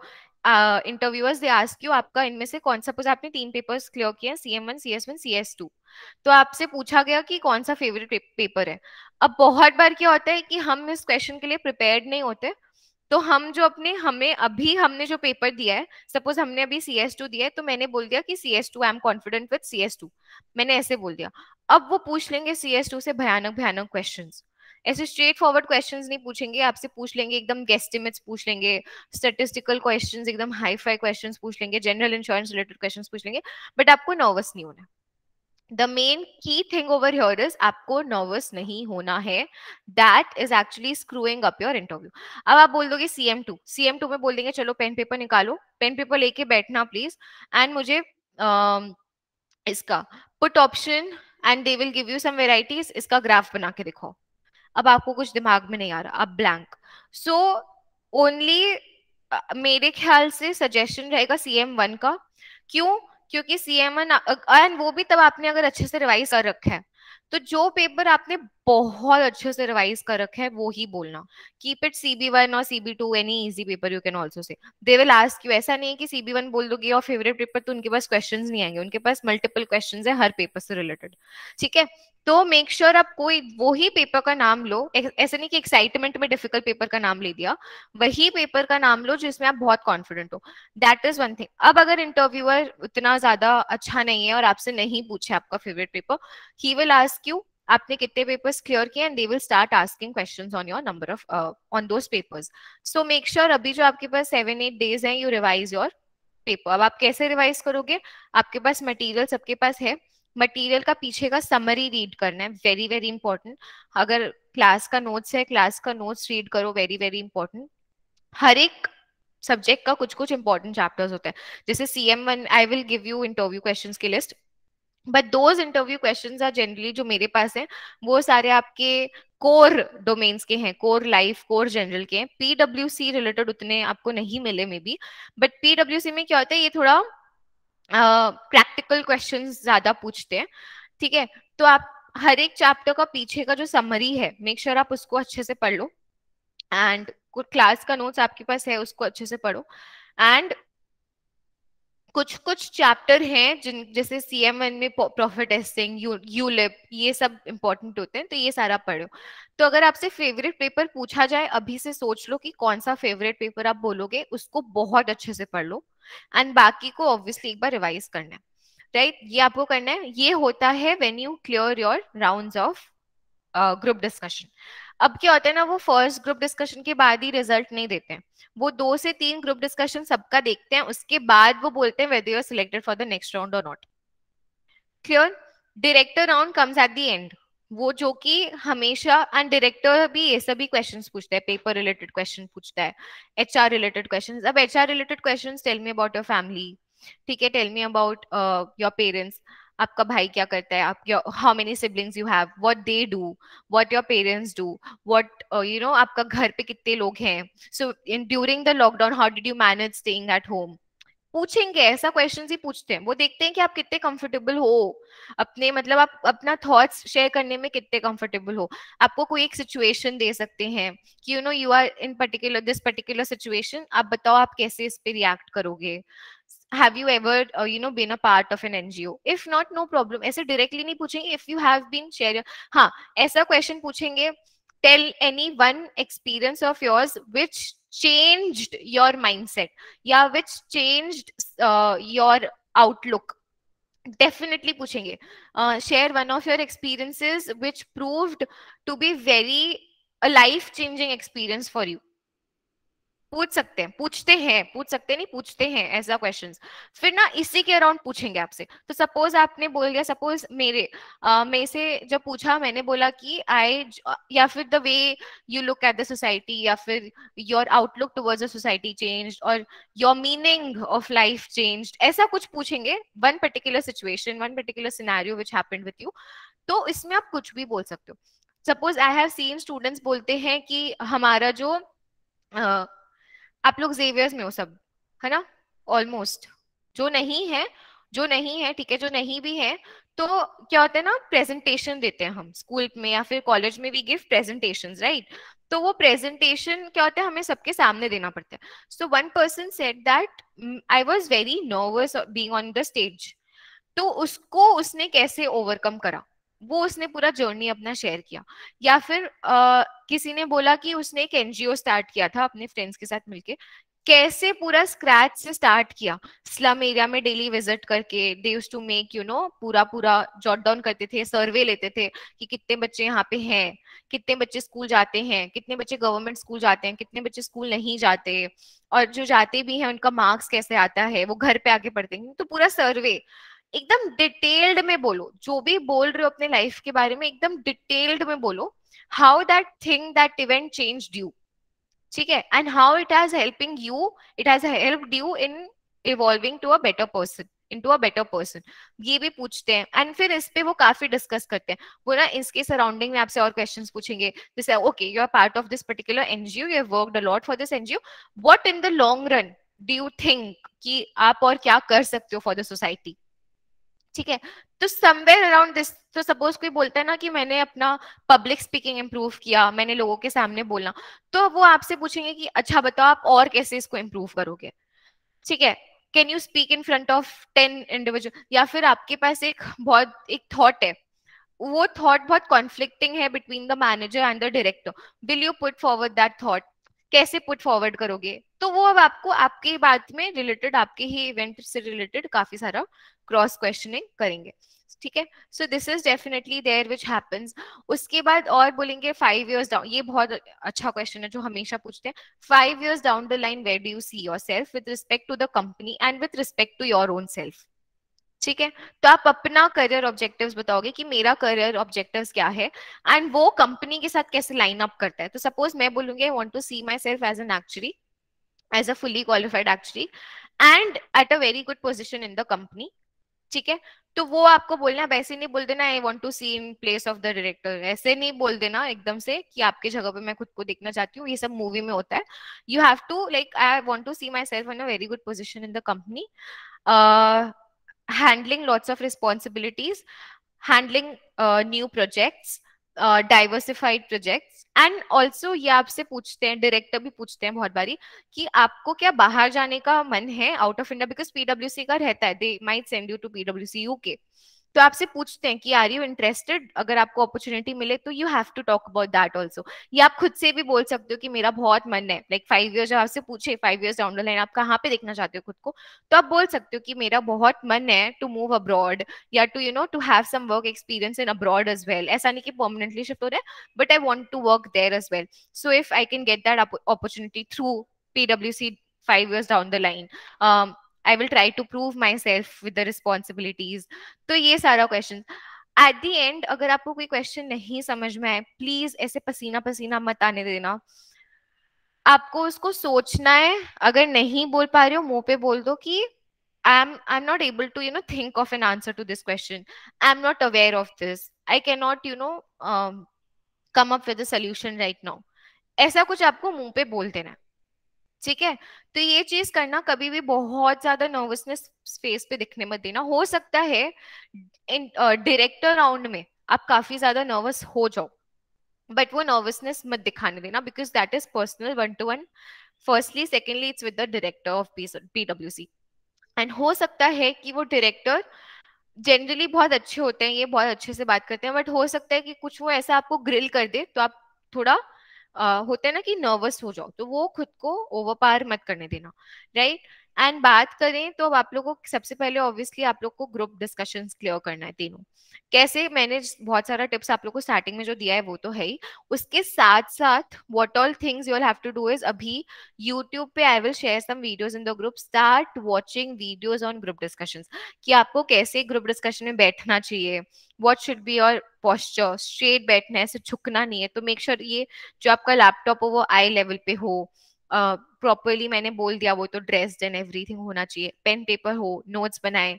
interviewers they ask you आपका इनमें से कौन सा आपने तीन पेपर्स क्लियर किए हैं C M one C S one C S two तो आपसे पूछा गया कि कौन सा फेवरेट पेपर है अब बहुत बार क्या होता है कि हम इस क्वेश्चन के लिए प्रिपेयर्ड नहीं होते तो हम जो अपने हमें अभी हमने जो पेपर दिया है सपोज हमने अभी सी एस टू दिया है तो मैंने बोल दिया कि C S two I am confident with C S two मैंने ऐसे बोल दिया अब वो पूछ लेंगे सी एस टू से भयानक भयानक क्वेश्चन ऐसे स्ट्रेट फॉरवर्ड क्वेश्चन नहीं पूछेंगे आपसे पूछ लेंगे एकदम गेस्टिमेट्स पूछ लेंगे स्टेटिस्टिकल क्वेश्चन एकदम हाई फाई क्वेश्चन पूछ लेंगे जनरल इंश्योरेंस रिलेटेड क्वेश्चन पूछ लेंगे बट आपको नर्वस नहीं होना the main key thing over here is आपको नर्वस नहीं होना है that is actually screwing up your interview अब आप बोल दोगे C M two C M two में बोल देंगे चलो पेन पेपर निकालो पेन पेपर लेके बैठना प्लीज एंड मुझे uh, इसका put option and they will give you some varieties इसका ग्राफ बना के दिखाओ अब आपको कुछ दिमाग में नहीं आ रहा अब ब्लैंक सो ओनली मेरे ख्याल से सजेशन रहेगा सी एम वन का क्यों क्योंकि सी एम एन एंड वो भी तब आपने अगर अच्छे से रिवाइज कर रखा है तो जो पेपर आपने बहुत अच्छे से रिवाइज कर रखा है वो ही बोलना keep it C B one और C B two any easy paper you can also say they will ask you ऐसा नहीं है कि सीबी वन बोल दोगे और फेवरेट पेपर तो उनके पास क्वेश्चन नहीं आएंगे उनके पास मल्टीपल क्वेश्चन है हर पेपर से रिलेटेड ठीक है तो मेक श्योर sure आप कोई वो ही पेपर का नाम लो ऐसे नहीं कि एक्साइटमेंट में डिफिकल्ट पेपर का नाम ले दिया वही पेपर का नाम लो जिसमें आप बहुत कॉन्फिडेंट हो दैट इज वन थिंग अब अगर इंटरव्यूअर उतना ज्यादा अच्छा नहीं है और आपसे नहीं पूछे आपका favourite paper he will ask you आपने कितने पेपर्स क्लियर किए and they will start asking questions on your number of on those papers so make sure अभी जो आपके पास सेवन एट डेज हैं यू रिवाइज योर पेपर अब आप कैसे रिवाइज करोगे आपके पास मटेरियल सबके पास है मटेरियल का पीछे का समरी रीड करना है वेरी वेरी इंपॉर्टेंट अगर क्लास का नोट्स है क्लास का नोट्स रीड करो वेरी वेरी इंपॉर्टेंट हर एक सब्जेक्ट का कुछ कुछ इंपॉर्टेंट चैप्टर्स होते हैं जैसे C M one I will give you interview question की list but those interview question are generally जो मेरे पास है वो सारे आपके कोर डोमेन्स के हैं कोर लाइफ कोर जनरल के हैं पीडब्ल्यू सी रिलेटेड उतने आपको नहीं मिले maybe but PW C में क्या होता है ये थोड़ा प्रैक्टिकल क्वेश्चन ज्यादा पूछते हैं ठीक है तो आप हर एक चैप्टर का पीछे का जो समरी है मेक श्योर sure आप उसको अच्छे से पढ़ लो एंड क्लास का नोट्स आपके पास है उसको अच्छे से पढ़ो एंड कुछ कुछ चैप्टर हैं जिन जैसे सी एम एन में प्रॉफिट टेस्टिंग यूलिप ये सब इम्पोर्टेंट होते हैं तो ये सारा पढ़ो तो अगर आपसे फेवरेट पेपर पूछा जाए अभी से सोच लो कि कौन सा फेवरेट पेपर आप बोलोगे उसको बहुत अच्छे से पढ़ लो एंड बाकी को ऑब्वियसली एक बार रिवाइज करना है राइट right? ये आपको करना है ये होता है when you clear your round of group discussion अब क्या होता है ना वो फर्स्ट ग्रुप डिस्कशन के बाद ही रिजल्ट नहीं देते हैं वो दो से तीन ग्रुप डिस्कशन सबका देखते हैं उसके बाद वो बोलते हैं whether you are selected for the next round और not clear director round comes at the end वो जो कि हमेशा एंड डायरेक्टर भी ये सभी क्वेश्चन पूछता है पेपर रिलेटेड क्वेश्चन पूछता है एच आर रिलेटेड क्वेश्चन अब H R related question tell me about your family ठीक है tell me about your parents आपका भाई क्या करता है आप how many siblings you have what they do what your parents do what you know आपका घर पे कितने लोग हैं so in during the lockdown how did you manage staying at home पूछेंगे ऐसा क्वेश्चन ही पूछते हैं वो देखते हैं कि आप कितने कंफर्टेबल हो अपने मतलब आप अपना थॉट्स शेयर करने में कितने कंफर्टेबल हो आपको कोई एक सिचुएशन दे सकते हैं कि you know you are in particular this particular situation आप बताओ आप कैसे इस पे रिएक्ट करोगे have you ever you know been a part of an NGO if not no problem ऐसे डायरेक्टली नहीं पूछेंगे if you have been share हाँ ऐसा क्वेश्चन पूछेंगे tell any one experience of yours which changed your mindset yeah which changed uh, your outlook definitely puchenge uh, share one of your experiences which proved to be very a life changing experience for you पूछ सकते हैं पूछते हैं पूछ सकते नहीं पूछते हैं ऐसा क्वेश्चन फिर ना इसी के अराउंड पूछेंगे आपसे तो सपोज आपने बोल दिया सपोज मेरे मेरे से जब पूछा मैंने बोला कि आई या फिर the way you look at the society या फिर your outlook towards the society change और your meaning of life change ऐसा कुछ पूछेंगे one particular situation one particular scenario which happened with you तो इसमें आप कुछ भी बोल सकते हो suppose I have seen students बोलते हैं कि हमारा जो आप लोग जेवियर्स में हो सब है ना ऑलमोस्ट जो नहीं है जो नहीं है ठीक है जो नहीं भी है तो क्या होता है ना प्रेजेंटेशन देते हैं हम स्कूल में या फिर कॉलेज में भी गिव प्रेजेंटेशन राइट तो वो प्रेजेंटेशन क्या होता है हमें सबके सामने देना पड़ता है so one person said that I was very nervous being on the stage तो उसको उसने कैसे ओवरकम करा वो उसने पूरा जर्नी अपना शेयर किया या फिर आ, किसी ने बोला कि उसने एक एनजीओ स्टार्ट किया था अपने फ्रेंड्स के साथ मिलके कैसे पूरा स्क्रैच से स्टार्ट किया स्लम एरिया में डेली विजिट करके they use to make you know पूरा पूरा जॉट डाउन करते थे सर्वे लेते थे कि कितने बच्चे यहाँ पे हैं कितने बच्चे स्कूल जाते हैं कितने बच्चे गवर्नमेंट स्कूल जाते हैं कितने बच्चे स्कूल नहीं जाते और जो जाते भी हैं उनका मार्क्स कैसे आता है वो घर पे आके पढ़ते हैं तो पूरा सर्वे एकदम डिटेल्ड में बोलो जो भी बोल रहे हो अपने लाइफ के बारे में एकदम डिटेल्ड में बोलो how that thing that event change you ठीक है and how it has helping you it has help you in evolving to a better person into a better person ये भी पूछते हैं एंड फिर इस पे वो काफी डिस्कस करते हैं वो ना इसके सराउंडिंग में आपसे और क्वेश्चन पूछेंगे जैसे okay you are part of this particular NGO you have worked a lot for this NGO what in the long run do you think कि आप और क्या कर सकते हो फॉर द सोसाइटी ठीक है तो समवेयर अराउंड दिस तो सपोज कोई बोलता है ना कि मैंने अपना पब्लिक स्पीकिंग इम्प्रूव किया मैंने लोगों के सामने बोलना तो वो आपसे पूछेंगे कि अच्छा बताओ आप और कैसे इसको इम्प्रूव करोगे ठीक है can you speak in front of ten individual या फिर आपके पास एक बहुत एक थॉट है वो थॉट बहुत कॉन्फ्लिक्टिंग है between the manager and the director will you put forward that thought कैसे पुट फॉरवर्ड करोगे तो वो अब आपको आपके बात में रिलेटेड आपके ही इवेंट से रिलेटेड काफी सारा क्रॉस क्वेश्चनिंग करेंगे ठीक है so this is definitely there which happens उसके बाद और बोलेंगे फाइव ईयर्स डाउन ये बहुत अच्छा क्वेश्चन है जो हमेशा पूछते हैं five years down the line where do you see your self with respect to the company and with respect to your own self ठीक है तो आप अपना करियर ऑब्जेक्टिव्स बताओगे कि मेरा करियर ऑब्जेक्टिव्स क्या है एंड वो कंपनी के साथ कैसे लाइन अप करता है तो सपोज मैं बोलूंगी I want to see my self as an actually as a fully qualified actually and at a very good position in the company ठीक है तो वो आपको बोलना वैसे नहीं बोल देना I want to see in place of the director ऐसे नहीं बोल देना एकदम से कि आपके जगह पे मैं खुद को देखना चाहती हूँ ये सब मूवी में होता है you have to like I want to see my self in a very good position in the company handling lots of responsibilities, handling uh, new projects, diversified projects and also ये आपसे पूछते हैं डायरेक्टर भी पूछते हैं बहुत बारी कि आपको क्या बाहर जाने का मन है out of India because PW का रहता है they might send you to PW C U K तो आपसे पूछते हैं कि आर यू इंटरेस्टेड अगर आपको अपॉर्चुनिटी मिले तो you have to talk about that also या आप खुद से भी बोल सकते हो कि मेरा बहुत मन है लाइक फाइव ईयर जब आपसे पूछे five year down the line आप कहाँ पे देखना चाहते हो खुद को तो आप बोल सकते हो कि मेरा बहुत मन है टू मूव अब्रॉड या to you know to have some work experience in abroad as well ऐसा नहीं कि परमानेंटली शिफ्ट हो रहा है but I want to work there as well so if I can get that opportunity through PW C five years down the line I will try to prove my self with the responsibilities तो ये सारा क्वेश्चन एट दी एंड अगर आपको कोई क्वेश्चन नहीं समझ में आए प्लीज ऐसे पसीना पसीना मत आने देना आपको उसको सोचना है अगर नहीं बोल पा रहे हो मुंह पे बोल दो कि I am I am not able to you know think of an answer to this question I am not aware of this I can not you know come up with solution right now ऐसा कुछ आपको मुंह पे बोल देना है ठीक है तो ये चीज करना कभी भी बहुत ज्यादा नर्वसनेस फेस पे दिखने मत देना हो सकता है डायरेक्टर राउंड में आप काफी ज्यादा नर्वस हो जाओ बट वो नर्वसनेस मत दिखाने देना because that is personal one to one firstly secondly it's with the director of पीडब्ल्यू सी एंड हो सकता है कि वो डायरेक्टर जनरली बहुत अच्छे होते हैं ये बहुत अच्छे से बात करते हैं बट हो सकता है कि कुछ वो ऐसा आपको ग्रिल कर दे तो आप थोड़ा होते हैं ना कि नर्वस हो जाओ तो वो खुद को ओवरपावर मत करने देना राइट एंड बात करें तो अब आप लोग को सबसे पहले ऑब्वियसली आप लोग को ग्रुप डिस्कशन क्लियर करना है तीनों कैसे मैंने बहुत सारा टिप्स आप लोग को स्टार्टिंग में जो दिया है वो तो है ही उसके साथ साथ what all things you'll have to do is अभी यूट्यूब पे I will share some videos in the group start watching videos on group discussion कि आपको कैसे ग्रुप डिस्कशन में बैठना चाहिए what should be your posture straight बैठना है झुकना नहीं है तो मेक श्योर sure ये जो आपका लैपटॉप हो वो आई लेवल पे हो प्रॉपरली uh, मैंने बोल दिया वो तो ड्रेस्ड एंड एवरीथिंग होना चाहिए पेन पेपर हो नोट्स बनाए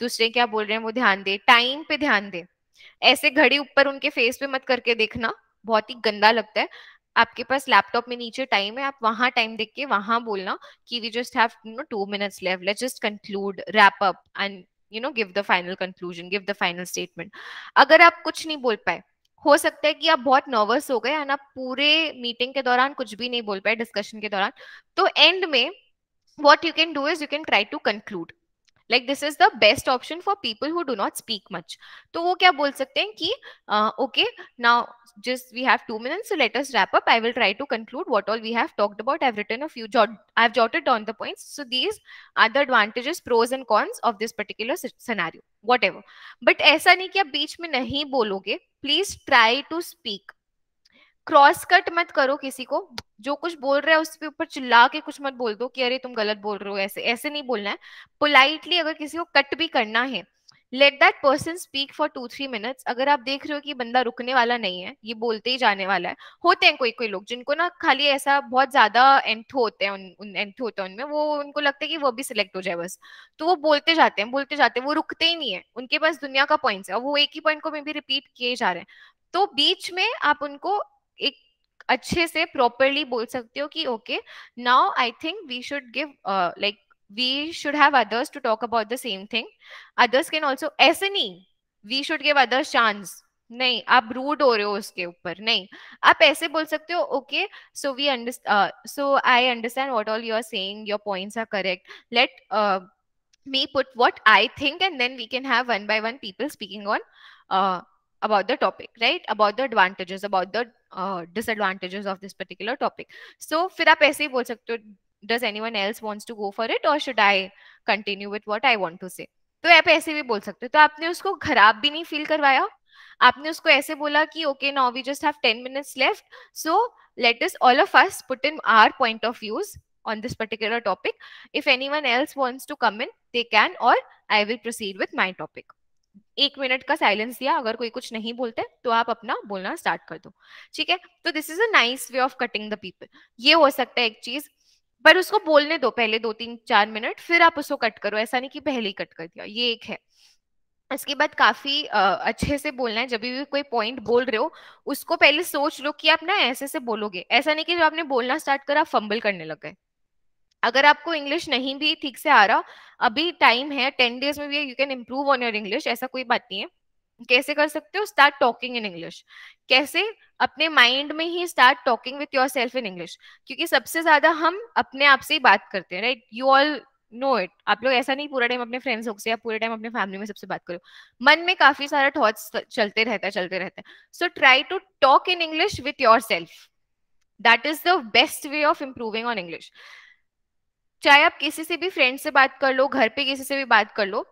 दूसरे क्या बोल रहे हैं वो ध्यान दे टाइम पे ध्यान दे ऐसे घड़ी ऊपर उनके फेस पे मत करके देखना बहुत ही गंदा लगता है आपके पास लैपटॉप में नीचे टाइम है आप वहां टाइम देख के वहां बोलना कि we just have you know two minutes लेव let's just conclude wrap up and you know give the final conclusion give the final statement अगर आप कुछ नहीं बोल पाए हो सकता है कि आप बहुत नर्वस हो गए ना आप पूरे मीटिंग के दौरान कुछ भी नहीं बोल पाए डिस्कशन के दौरान तो एंड में what you can do is you can try to conclude like this is the best option for people who do not speak much तो वो क्या बोल सकते हैं कि okay now just we have two minutes so let us wrap up I will try to conclude what all we have talked about I have written a few I have jotted down the points so these are the advantages pros and cons of this particular scenario whatever but ऐसा नहीं कि आप बीच में नहीं बोलोगे please try to speak cross cut मत करो किसी को जो कुछ बोल रहा है उसके ऊपर चिल्ला के कुछ मत बोल दो कि अरे तुम गलत बोल रहे हो ऐसे ऐसे नहीं बोलना है पोलाइटली अगर किसी को कट भी करना है let that person speak for two three minutes अगर आप देख रहे हो कि बंदा रुकने वाला नहीं है ये बोलते ही जाने वाला है होते हैं कोई कोई लोग जिनको ना खाली ऐसा बहुत ज्यादा एंथ होते हैं उन, उन होता है उनमें वो उनको लगता है कि वो भी सिलेक्ट हो जाए बस तो वो बोलते जाते हैं बोलते जाते हैं वो रुकते ही नहीं है उनके पास दुनिया का पॉइंट है और वो एक ही पॉइंट को मे भी रिपीट किए जा रहे हैं तो बीच में आप उनको एक अच्छे से प्रॉपरली बोल सकते हो कि okay now I think we should give like we should have others to talk about the same thing others can also ऐसे नहीं we should give others chance नहीं आप रूड हो रहे हो उसके ऊपर नहीं आप ऐसे बोल सकते हो okay so we so I understand what all you are saying your points are correct let me put what I think and then we can have one by one people speaking on about the topic right about the advantages about the disadvantages of this particular topic so फिर आप ऐसे ही बोल सकते हो does any one else wants to go for it और should I continue with what I want to say तो आप ऐसे भी बोल सकते हो तो आपने उसको खराब भी नहीं फील करवाया आपने उसको ऐसे बोला कि okay now we just have ten minutes left so let us all of us put in our point of views on this particular topic. If anyone else wants to come in, they can or I will proceed with my topic. एक मिनट का साइलेंस दिया अगर कोई कुछ नहीं बोलते तो आप अपना बोलना स्टार्ट कर दो ठीक है तो this is a nice way of cutting the people ये हो सकता है एक चीज पर उसको बोलने दो पहले दो तीन चार मिनट फिर आप उसको कट करो ऐसा नहीं कि पहले ही कट कर दिया ये एक है इसके बाद काफी अच्छे से बोलना है जब भी कोई पॉइंट बोल रहे हो उसको पहले सोच लो कि आप ना ऐसे से बोलोगे ऐसा नहीं कि जब आपने बोलना स्टार्ट करा आप फंबल करने लग गए अगर आपको इंग्लिश नहीं भी ठीक से आ रहा अभी टाइम है टेन डेज में भी you can improve on your English ऐसा कोई बात नहीं है कैसे कर सकते हो स्टार्ट टॉकिंग इन इंग्लिश कैसे अपने माइंड में ही start talking with yourself in English क्योंकि सबसे ज्यादा हम अपने आप से ही बात करते हैं right you all know it आप लोग ऐसा नहीं पूरा टाइम अपने फ्रेंड्स से या पूरे टाइम अपने फैमिली में सबसे बात करो मन में काफी सारा थॉट्स चलते रहता है चलते रहते हैं so try to talk in English with yourself that is the best way of improving on English चाहे आप किसी से भी फ्रेंड से बात कर लो घर पे किसी से भी बात कर लो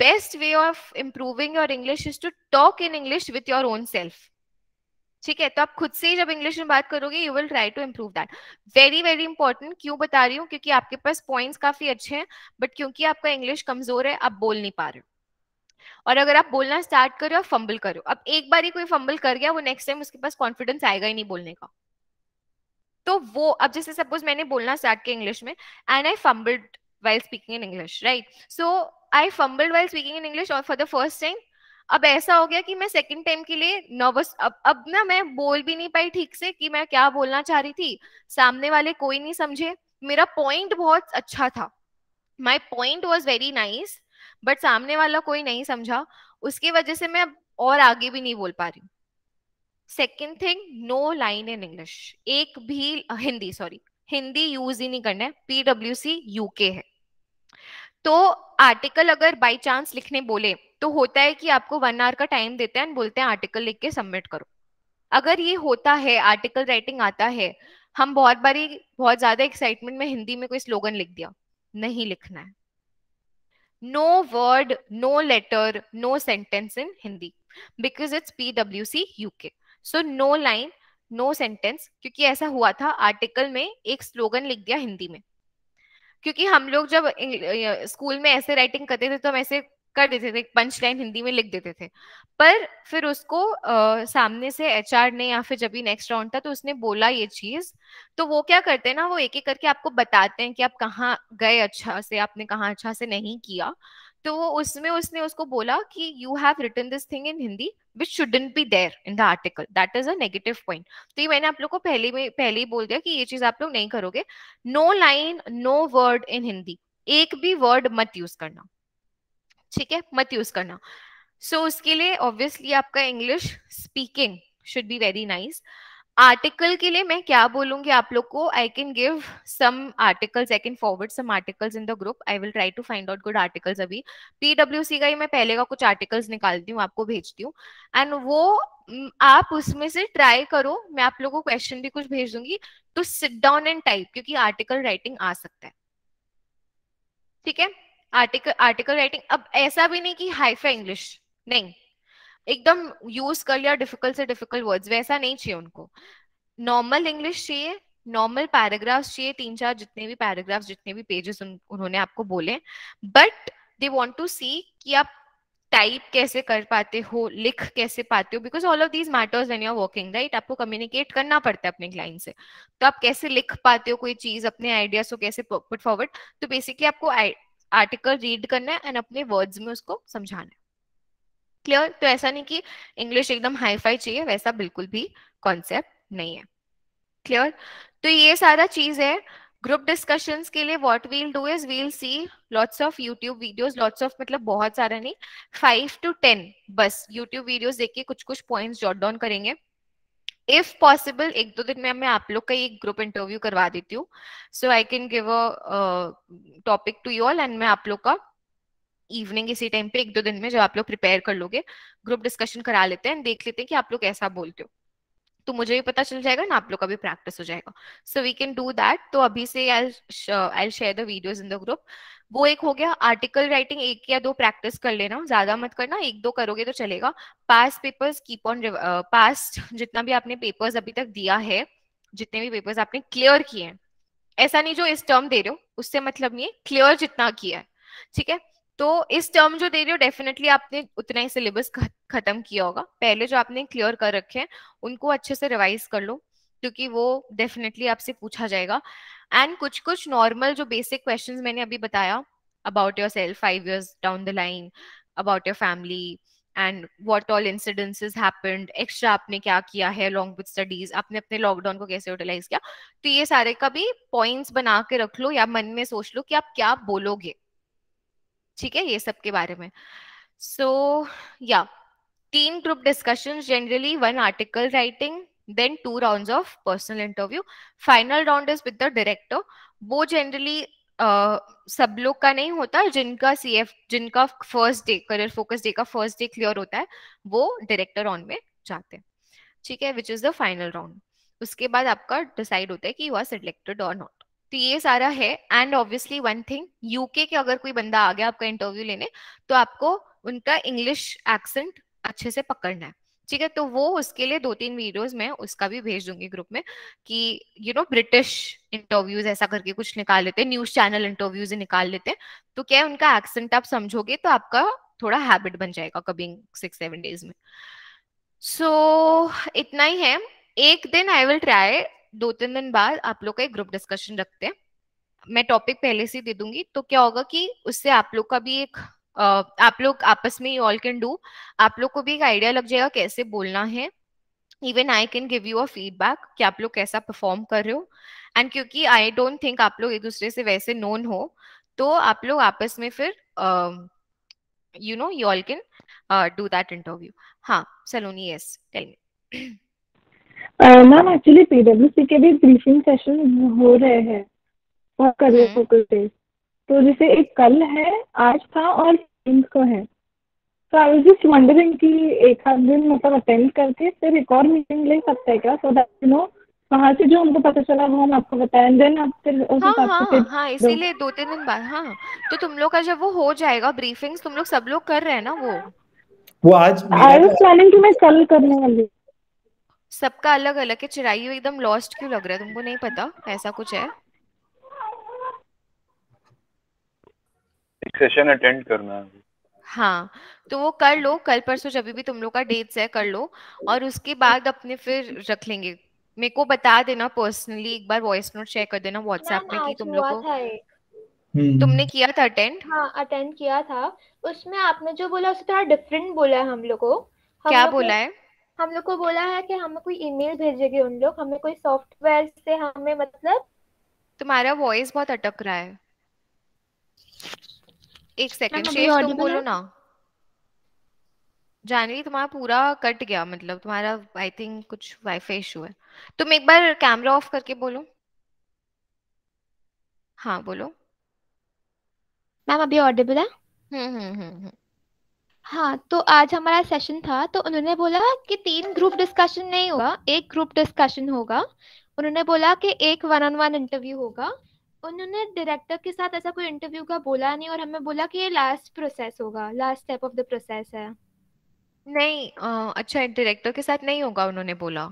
best way of improving your English is to talk in English with your own self ठीक है तो आप खुद से ही जब इंग्लिश में बात करोगे you will try to improve that very very important क्यों बता रही हूँ क्योंकि आपके पास पॉइंट्स काफी अच्छे हैं बट क्योंकि आपका इंग्लिश कमजोर है आप बोल नहीं पा रहे हो और अगर आप बोलना स्टार्ट करो और फंबल करो अब एक बार ही कोई फंबल कर गया वो नेक्स्ट टाइम उसके पास कॉन्फिडेंस आएगा ही नहीं बोलने का तो वो अब जैसे सपोज मैंने बोलना स्टार्ट किया इंग्लिश में and I fumbled while speaking in English right so I fumbled while speaking in English और फॉर द फर्स्ट टाइम अब ऐसा हो गया कि मैं सेकंड टाइम के लिए नर्वस अब अब ना मैं बोल भी नहीं पाई ठीक से कि मैं क्या बोलना चाह रही थी सामने वाले कोई नहीं समझे मेरा पॉइंट बहुत अच्छा था my point was very nice but सामने वाला कोई नहीं समझा उसकी वजह से मैं और आगे भी नहीं बोल पा रही हूँ second thing no line in English एक भी हिंदी सॉरी हिंदी यूज ही नहीं करना है पीडब्ल्यू सी यूके है तो आर्टिकल अगर बाई चांस लिखने बोले तो होता है कि आपको वन आवर का टाइम देते हैं बोलते हैं आर्टिकल लिख के सबमिट करो अगर ये होता है आर्टिकल राइटिंग आता है हम बहुत बारी बहुत ज्यादा एक्साइटमेंट में हिंदी में कोई स्लोगन लिख दिया नहीं लिखना है no word no letter no sentence in Hindi because it's पीडब्ल्यू सी UK so no line no sentence क्योंकि ऐसा हुआ था आर्टिकल में एक स्लोगन लिख दिया हिंदी में क्योंकि हम लोग जब स्कूल में ऐसे राइटिंग करते थे तो हम ऐसे कर देते थे पंच लाइन हिंदी में लिख देते थे पर फिर उसको आ, सामने से एच ने या फिर जब भी नेक्स्ट राउंड था तो उसने बोला ये चीज तो वो क्या करते हैं ना वो एक एक करके आपको बताते हैं कि आप कहाँ गए अच्छा से आपने कहाँ अच्छा से नहीं किया तो वो उसमें उसने उसको बोला कि you have return this thing in Hindi which shouldn't be there in the article that is a negative point तो ये मैंने आप लोग को पहले में पहले ही बोल दिया कि ये चीज आप लोग नहीं करोगे no line no word in Hindi एक भी वर्ड मत यूज करना ठीक है मत यूज करना सो so, उसके लिए ऑब्वियसली आपका English speaking should be very nice nice. Article के लिए मैं क्या बोलूंगी आप लोग को आई can give some articles I can forward some articles in the group I will try to find out good articles अभी पीडब्ल्यूसी का ही मैं पहले का कुछ आर्टिकल्स निकालती हूँ आपको भेजती हूँ एंड वो आप उसमें से ट्राई करो मैं आप लोगों को क्वेश्चन भी कुछ भेज दूंगी to sit down and type क्योंकि आर्टिकल राइटिंग आ सकता है ठीक है आर्टिकल आर्टिकल राइटिंग अब ऐसा भी नहीं कि हाईफा इंग्लिश नहीं एकदम यूज कर लिया डिफिकल्ट से डिफिकल्ट वर्ड्स वैसा नहीं चाहिए उनको नॉर्मल इंग्लिश चाहिए नॉर्मल पैराग्राफ्स चाहिए तीन चार जितने भी पैराग्राफ्स जितने भी पेजेस उन, उन्होंने आपको बोले but they want to see कि आप टाइप कैसे कर पाते हो लिख कैसे पाते हो because all of these matters when you're working right आपको कम्युनिकेट करना पड़ता है अपने क्लाइंट से तो आप कैसे लिख पाते हो कोई चीज अपने आइडियाज को कैसे पुट फॉरवर्ड तो बेसिकली आपको आर्टिकल रीड करना है एंड अपने वर्ड्स में उसको समझाना है क्लियर तो ऐसा नहीं कि इंग्लिश एकदम हाईफाई चाहिए वैसा बिल्कुल भी कॉन्सेप्ट नहीं है क्लियर तो ये सारा चीज है ग्रुप डिस्कशन के लिए what we'll do is we'll see lots of YouTube videos lots of मतलब बहुत सारा नहीं फाइव टू टेन बस यूट्यूब वीडियोज देख के कुछ कुछ पॉइंट जॉट डाउन करेंगे इफ पॉसिबल एक दो दिन में मैं आप लोग का एक ग्रुप इंटरव्यू करवा देती हूँ so I can give a topic to you all and मैं आप लोग का इवनिंग इसी टाइम पे एक दो दिन में जब आप लोग प्रिपेयर कर लोगे ग्रुप डिस्कशन करा लेते हैं देख लेते हैं कि आप लोग कैसा बोलते हो तो मुझे भी पता चल जाएगा ना आप लोग का भी प्रैक्टिस हो जाएगा so we can do that तो अभी से I I share the videos in the group वो एक हो गया आर्टिकल राइटिंग एक या दो प्रैक्टिस कर लेना ज्यादा मत करना एक दो करोगे तो चलेगा past papers keep on past जितना भी आपने पेपर्स अभी तक दिया है जितने भी पेपर्स आपने क्लियर किए हैं ऐसा नहीं जो इस टर्म दे रहे हो उससे मतलब नहीं है क्लियर जितना किया है ठीक है तो इस टर्म जो दे रही हो डेफिनेटली आपने उतना ही सिलेबस खत्म किया होगा पहले जो आपने क्लियर कर रखे हैं उनको अच्छे से रिवाइज कर लो क्योंकि वो डेफिनेटली आपसे पूछा जाएगा एंड कुछ कुछ नॉर्मल जो बेसिक क्वेश्चंस मैंने अभी बताया about your yourself five years down the line about your family and what all incidences happened extra आपने क्या किया है लॉन्ग विथ स्टडीज आपने अपने लॉकडाउन को कैसे यूटिलाइज किया तो ये सारे का भी पॉइंट्स बना के रख लो या मन में सोच लो कि आप क्या बोलोगे ठीक है ये सब के बारे में सो so, या yeah. तीन group discussion generally one article writing then two round of personal interview final round is with the director वो जनरली uh, सब लोग का नहीं होता जिनका सी एफ जिनका first day career focus day का फर्स्ट डे क्लियर होता है वो डायरेक्टर राउंड में जाते हैं ठीक है which is the final round उसके बाद आपका डिसाइड होता है कि यू आर सिलेक्टेड और नॉट तो ये सारा है and obviously one thing UK के अगर कोई बंदा आ गया आपका इंटरव्यू लेने तो आपको उनका इंग्लिश एक्सेंट अच्छे से पकड़ना है ठीक है तो वो उसके लिए दो तीन वीडियोस मैं उसका भी भेज दूंगी ग्रुप में कि यू नो ब्रिटिश इंटरव्यूज ऐसा करके कुछ निकाल लेते हैं न्यूज चैनल इंटरव्यूज निकाल लेते हैं तो क्या उनका एक्सेंट आप समझोगे तो आपका थोड़ा हैबिट बन जाएगा कभी सिक्स सेवन डेज में सो so, इतना ही है एक दिन आई विल ट्राई दो तीन दिन बाद आप लोग का एक ग्रुप डिस्कशन रखते हैं मैं टॉपिक पहले से दे दूंगी तो क्या होगा कि उससे आप लोग का भी एक आप लोग आपस में ऑल कैन डू आप लोग को भी एक आइडिया लग जाएगा कैसे बोलना है even I can give you a feedback कि आप लोग कैसा परफॉर्म कर रहे हो एंड क्योंकि आई डोंट थिंक आप लोग एक दूसरे से वैसे नोन हो तो आप लोग आपस में फिर you know you all can do that interview हाँ Saloni yes tell me ma'am actually पीडब्ल्यूसी के भी ब्रीफिंग सेशन हो रहे हैं और करियर फोकस डेज तो जैसे एक कल है आज था और को है तो आई वाज जस्ट वंडरिंग कि एक आध दिन मतलब अटेंड करके फिर एक और मीटिंग ले सकते हैं क्या सो दैट यू नो वहाँ से जो हमको पता चला वो हम आपको बताएं देन आप फिर उस हाँ हाँ हाँ इसीलिए दो तीन दिन बाद हाँ तो तुम लोग का जब वो हो जाएगा ब्रीफिंग्स तुम लोग सब लोग कर रहे हैं ना वो वो आज आई वाज प्लानिंग कि मैं कल करने वाली सबका अलग अलग है चिरायु एकदम लॉस्ट क्यों लग रहा है तुमको नहीं पता ऐसा कुछ है सेशन अटेंड करना है हाँ तो वो कर लो कल परसों जब भी तुम लोग का डेट्स है कर लो और उसके बाद अपने फिर रख लेंगे मेरे को बता देना पर्सनली एक बार वॉइस नोट शेयर कर देना व्हाट्सएप में कि तुम लोग को तुमने किया था अटेंड हाँ अटेंड किया था उसमें आपने जो बोला उससे थोड़ा डिफरेंट बोला है हम लोगों को क्या बोला है हम लोग को बोला है कि हमें कोई ईमेल भेजेगी उन लोग हमें कोई सॉफ्टवेयर से हमें मतलब तुम्हारा वॉइस बहुत अटक रहा है एक सेकंड शेष तुम बोलो ना जानवी तुम्हारा पूरा कट गया मतलब तुम्हारा आई थिंक कुछ वाईफाई इशू है तुम एक बार कैमरा ऑफ करके बोलो हाँ बोलो मैम अभी ऑडिबल है हम्म हम्म हम्म, हम्म। हाँ तो आज हमारा सेशन था तो उन्होंने बोला कि तीन ग्रुप डिस्कशन नहीं होगा एक ग्रुप डिस्कशन होगा उन्होंने बोला कि एक वन ऑन वन इंटरव्यू होगा उन्होंने डायरेक्टर के साथ ऐसा कोई इंटरव्यू का बोला नहीं और हमें बोला कि ये लास्ट प्रोसेस होगा last step of the process है नहीं आ, अच्छा डायरेक्टर के साथ नहीं होगा उन्होंने बोला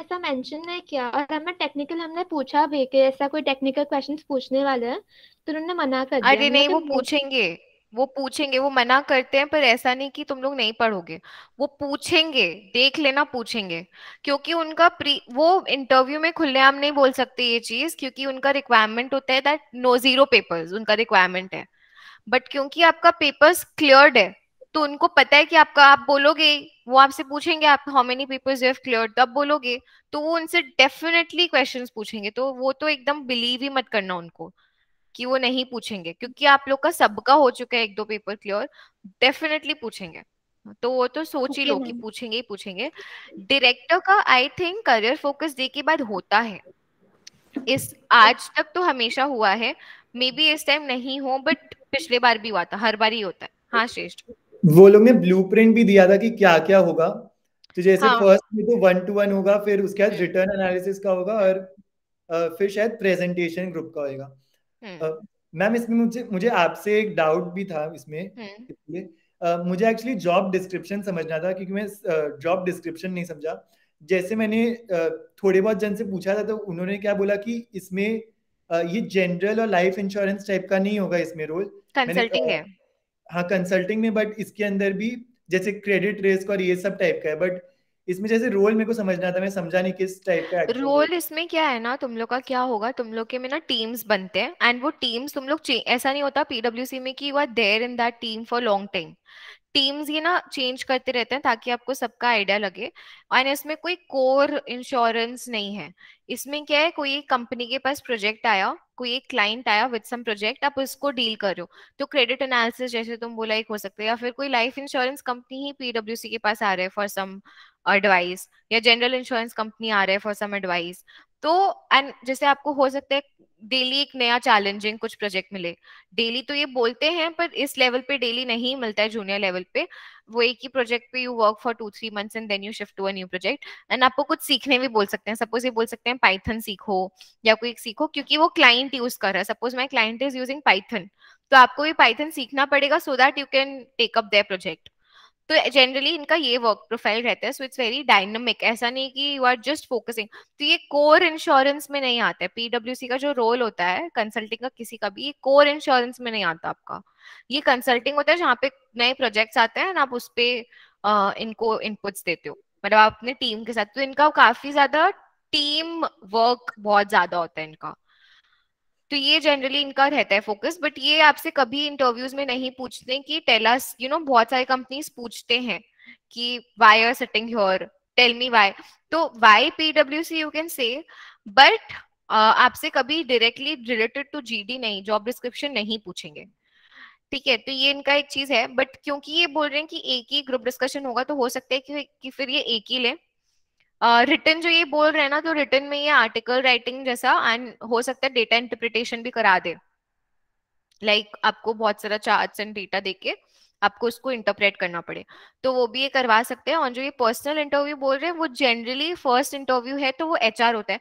ऐसा मेंशन नहीं किया और हमें टेक्निकल हमने पूछा भी कि ऐसा कोई टेक्निकल क्वेश्चंस पूछने वाले हैं तो उन्होंने मना कर दिया अरे नहीं वो पूछेंगे वो पूछेंगे वो मना करते हैं पर ऐसा नहीं कि तुम लोग नहीं पढ़ोगे वो पूछेंगे देख लेना पूछेंगे क्योंकि उनका प्री वो इंटरव्यू में खुलेआम नहीं बोल सकते ये चीज क्योंकि उनका रिक्वायरमेंट होता है दैट नो जीरो पेपर्स उनका रिक्वायरमेंट है बट क्योंकि आपका पेपर्स क्लियर्ड है तो उनको पता है कि आपका आप बोलोगे वो आपसे पूछेंगे आप how many papers you have clear तब बोलोगे तो वो उनसे डेफिनेटली क्वेश्चंस पूछेंगे तो वो तो एकदम बिलीव ही मत करना उनको कि वो नहीं पूछेंगे क्योंकि आप लोग का सबका हो चुका है एक दो पेपर क्लियर डेफिनेटली पूछेंगे तो वो तो सोच ही okay, लो कि पूछेंगे ही पूछेंगे डायरेक्टर का I think career focus day के बाद होता है इस आज तक तो हमेशा हुआ है मे बी इस टाइम नहीं हो बट पिछले बार भी हुआ था हर बार ही होता है हाँ श्रेष्ठ वो लोग ने ब्लूप्रिंट भी दिया था कि क्या क्या होगा तो जैसे फर्स्ट हाँ। में तो वन टू वन होगा फिर उसके बाद रिटर्न एनालिसिस का होगा और फिर शायद प्रेजेंटेशन ग्रुप का होगा हम्म। मैम इसमें मुझे मुझे आपसे एक डाउट भी था इसमें हम्म। इसलिए मुझे एक्चुअली जॉब डिस्क्रिप्शन समझना था क्योंकि मैं जॉब डिस्क्रिप्शन नहीं समझा जैसे मैंने थोड़े बहुत जन से पूछा था तो उन्होंने क्या बोला कि इसमें ये जनरल और लाइफ इंश्योरेंस टाइप का नहीं होगा इसमें रोल कंसल्टिंग है हाँ कंसल्टिंग में बट इसके अंदर भी जैसे क्रेडिट रिस्क और ये सब टाइप का है बट इसमें जैसे रोल मेरे को समझना था मैं समझा नहीं किस टाइप का रोल इसमें क्या है ना तुम लोग का क्या होगा तुम लोग के में ना टीम्स बनते हैं एंड वो टीम्स तुम लोग ऐसा नहीं होता पीडब्ल्यूसी में कि you are there in that team for long time teams ये ना चेंज करते रहते हैं ताकि आपको सबका आइडिया लगे एंड इसमें कोई कोर इंश्योरेंस नहीं है इसमें क्या है कोई एक कंपनी के पास प्रोजेक्ट आया कोई एक क्लाइंट आया विद सम प्रोजेक्ट आप उसको डील कर रहे हो तो क्रेडिट एनालिसिस जैसे तुम बोला एक हो सकते या फिर कोई लाइफ इंश्योरेंस कंपनी ही पीडब्ल्यूसी के पास आ रहे हैं फॉर सम एडवाइस या जनरल इंश्योरेंस कंपनी आ रहे हैं फॉर सम एडवाइस तो एंड जैसे आपको हो सकता है डेली एक नया चैलेंजिंग कुछ प्रोजेक्ट मिले डेली तो ये बोलते हैं पर इस लेवल पे डेली नहीं मिलता है जूनियर लेवल पे वो एक ही प्रोजेक्ट पे you work for two three months and then you shift to a new project and आपको कुछ सीखने भी बोल सकते हैं सपोज ये बोल सकते हैं पाइथन सीखो या कोई सीखो क्योंकि वो क्लाइंट यूज कर रहा है suppose my client is using Python तो आपको भी पाइथन सीखना पड़ेगा so that you can take up their project तो जनरली इनका ये वर्क प्रोफाइल रहता है सो इट्स वेरी डायनामिक ऐसा नहीं कि यू आर जस्ट फोकसिंग तो ये कोर इंश्योरेंस में नहीं आता है पीडब्ल्यूसी का जो रोल होता है कंसल्टिंग का किसी का भी ये कोर इंश्योरेंस में नहीं आता आपका ये कंसल्टिंग होता है जहाँ पे नए प्रोजेक्ट्स आते हैं आप उस पर इनको इनपुट्स देते हो मतलब आप अपने टीम के साथ तो इनका काफी ज्यादा टीम वर्क बहुत ज्यादा होता है इनका तो ये जनरली इनका रहता है फोकस बट ये आपसे कभी इंटरव्यूज में नहीं पूछते कि टेलास यू नो बहुत सारे कंपनीज पूछते हैं कि why are sitting your tell me why तो वाई पीडब्ल्यू सी यू कैन से बट आपसे कभी directly related to G D नहीं जॉब डिस्क्रिप्शन नहीं पूछेंगे ठीक है तो ये इनका एक चीज है बट क्योंकि ये बोल रहे हैं कि एक ही ग्रुप डिस्कशन होगा तो हो सकता है कि, कि फिर ये एक ही लें रिटर्न uh, जो ये बोल रहे हैं ना तो रिटर्न में ये आर्टिकल राइटिंग जैसा एंड हो सकता है डेटा इंटरप्रिटेशन भी करा दे लाइक like, आपको बहुत सारा चार्ट एंड डेटा देके आपको उसको इंटरप्रेट करना पड़े तो वो भी ये करवा सकते हैं और जो ये पर्सनल इंटरव्यू बोल रहे हैं वो जनरली फर्स्ट इंटरव्यू है तो वो एच होता है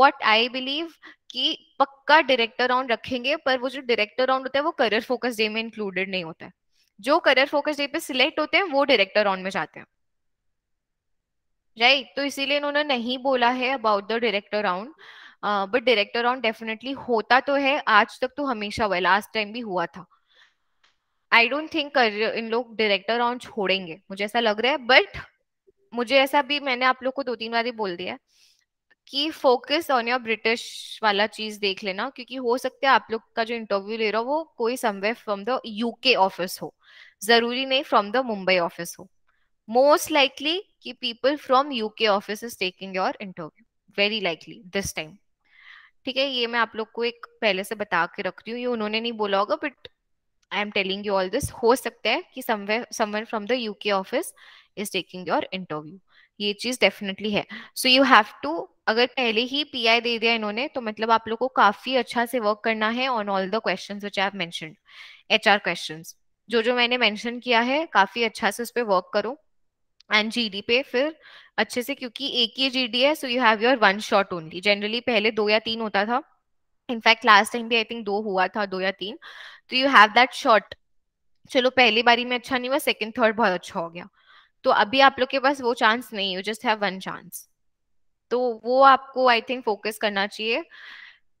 वॉट आई बिलीव कि पक्का डायरेक्टर राउंड रखेंगे पर वो जो डायरेक्टर राउंड होता है वो करियर फोकस डे में इंक्लूडेड नहीं होता है जो करियर फोकस डे पे सिलेक्ट होते हैं वो डायरेक्टर राउंड में जाते हैं राइट तो इसीलिए इन्होंने नहीं बोला है about the director round but director round definitely होता तो है आज तक तो हमेशा हुआ लास्ट टाइम भी हुआ था आई डोंट थिंक कर इन लोग डायरेक्टर राउंड छोड़ेंगे मुझे ऐसा लग रहा है बट मुझे ऐसा भी मैंने आप लोग को दो तीन बार ही बोल दिया कि फोकस ऑन योर ब्रिटिश वाला चीज देख लेना क्योंकि हो सकता है आप लोग का जो इंटरव्यू ले रहा हो वो कोई someone from the UK office हो जरूरी नहीं फ्रॉम द मुंबई ऑफिस हो most likely ki people from uk office is taking your interview very likely this time ठीक है ये मैं आप लोग को एक पहले से बता के रख रही हूँ ये उन्होंने नहीं बोला होगा but I am telling you all this हो सकता है कि somewhere from the UK office is taking your interview ये चीज डेफिनेटली है सो यू हैव टू अगर पहले ही पीआई दे दिया इन्होंने तो मतलब आप लोग को काफी अच्छा से वर्क करना है on all the question which I have H R question जो जो मैंने मैंशन किया है काफी अच्छा से उस पर वर्क करूँ एंड जी डी पे फिर अच्छे से क्योंकि एक ही जी डी है so you have your one shot only generally पहले दो या तीन होता था इनफैक्ट लास्ट टाइम भी आई थिंक दो हुआ था दो या तीन तो यू हैव दैट शॉट चलो पहली बारी में अच्छा नहीं हुआ सेकेंड थर्ड बहुत अच्छा हो गया तो अभी आप लोग के पास वो चांस नहीं है जस्ट हैव वन चांस तो वो आपको आई थिंक फोकस करना चाहिए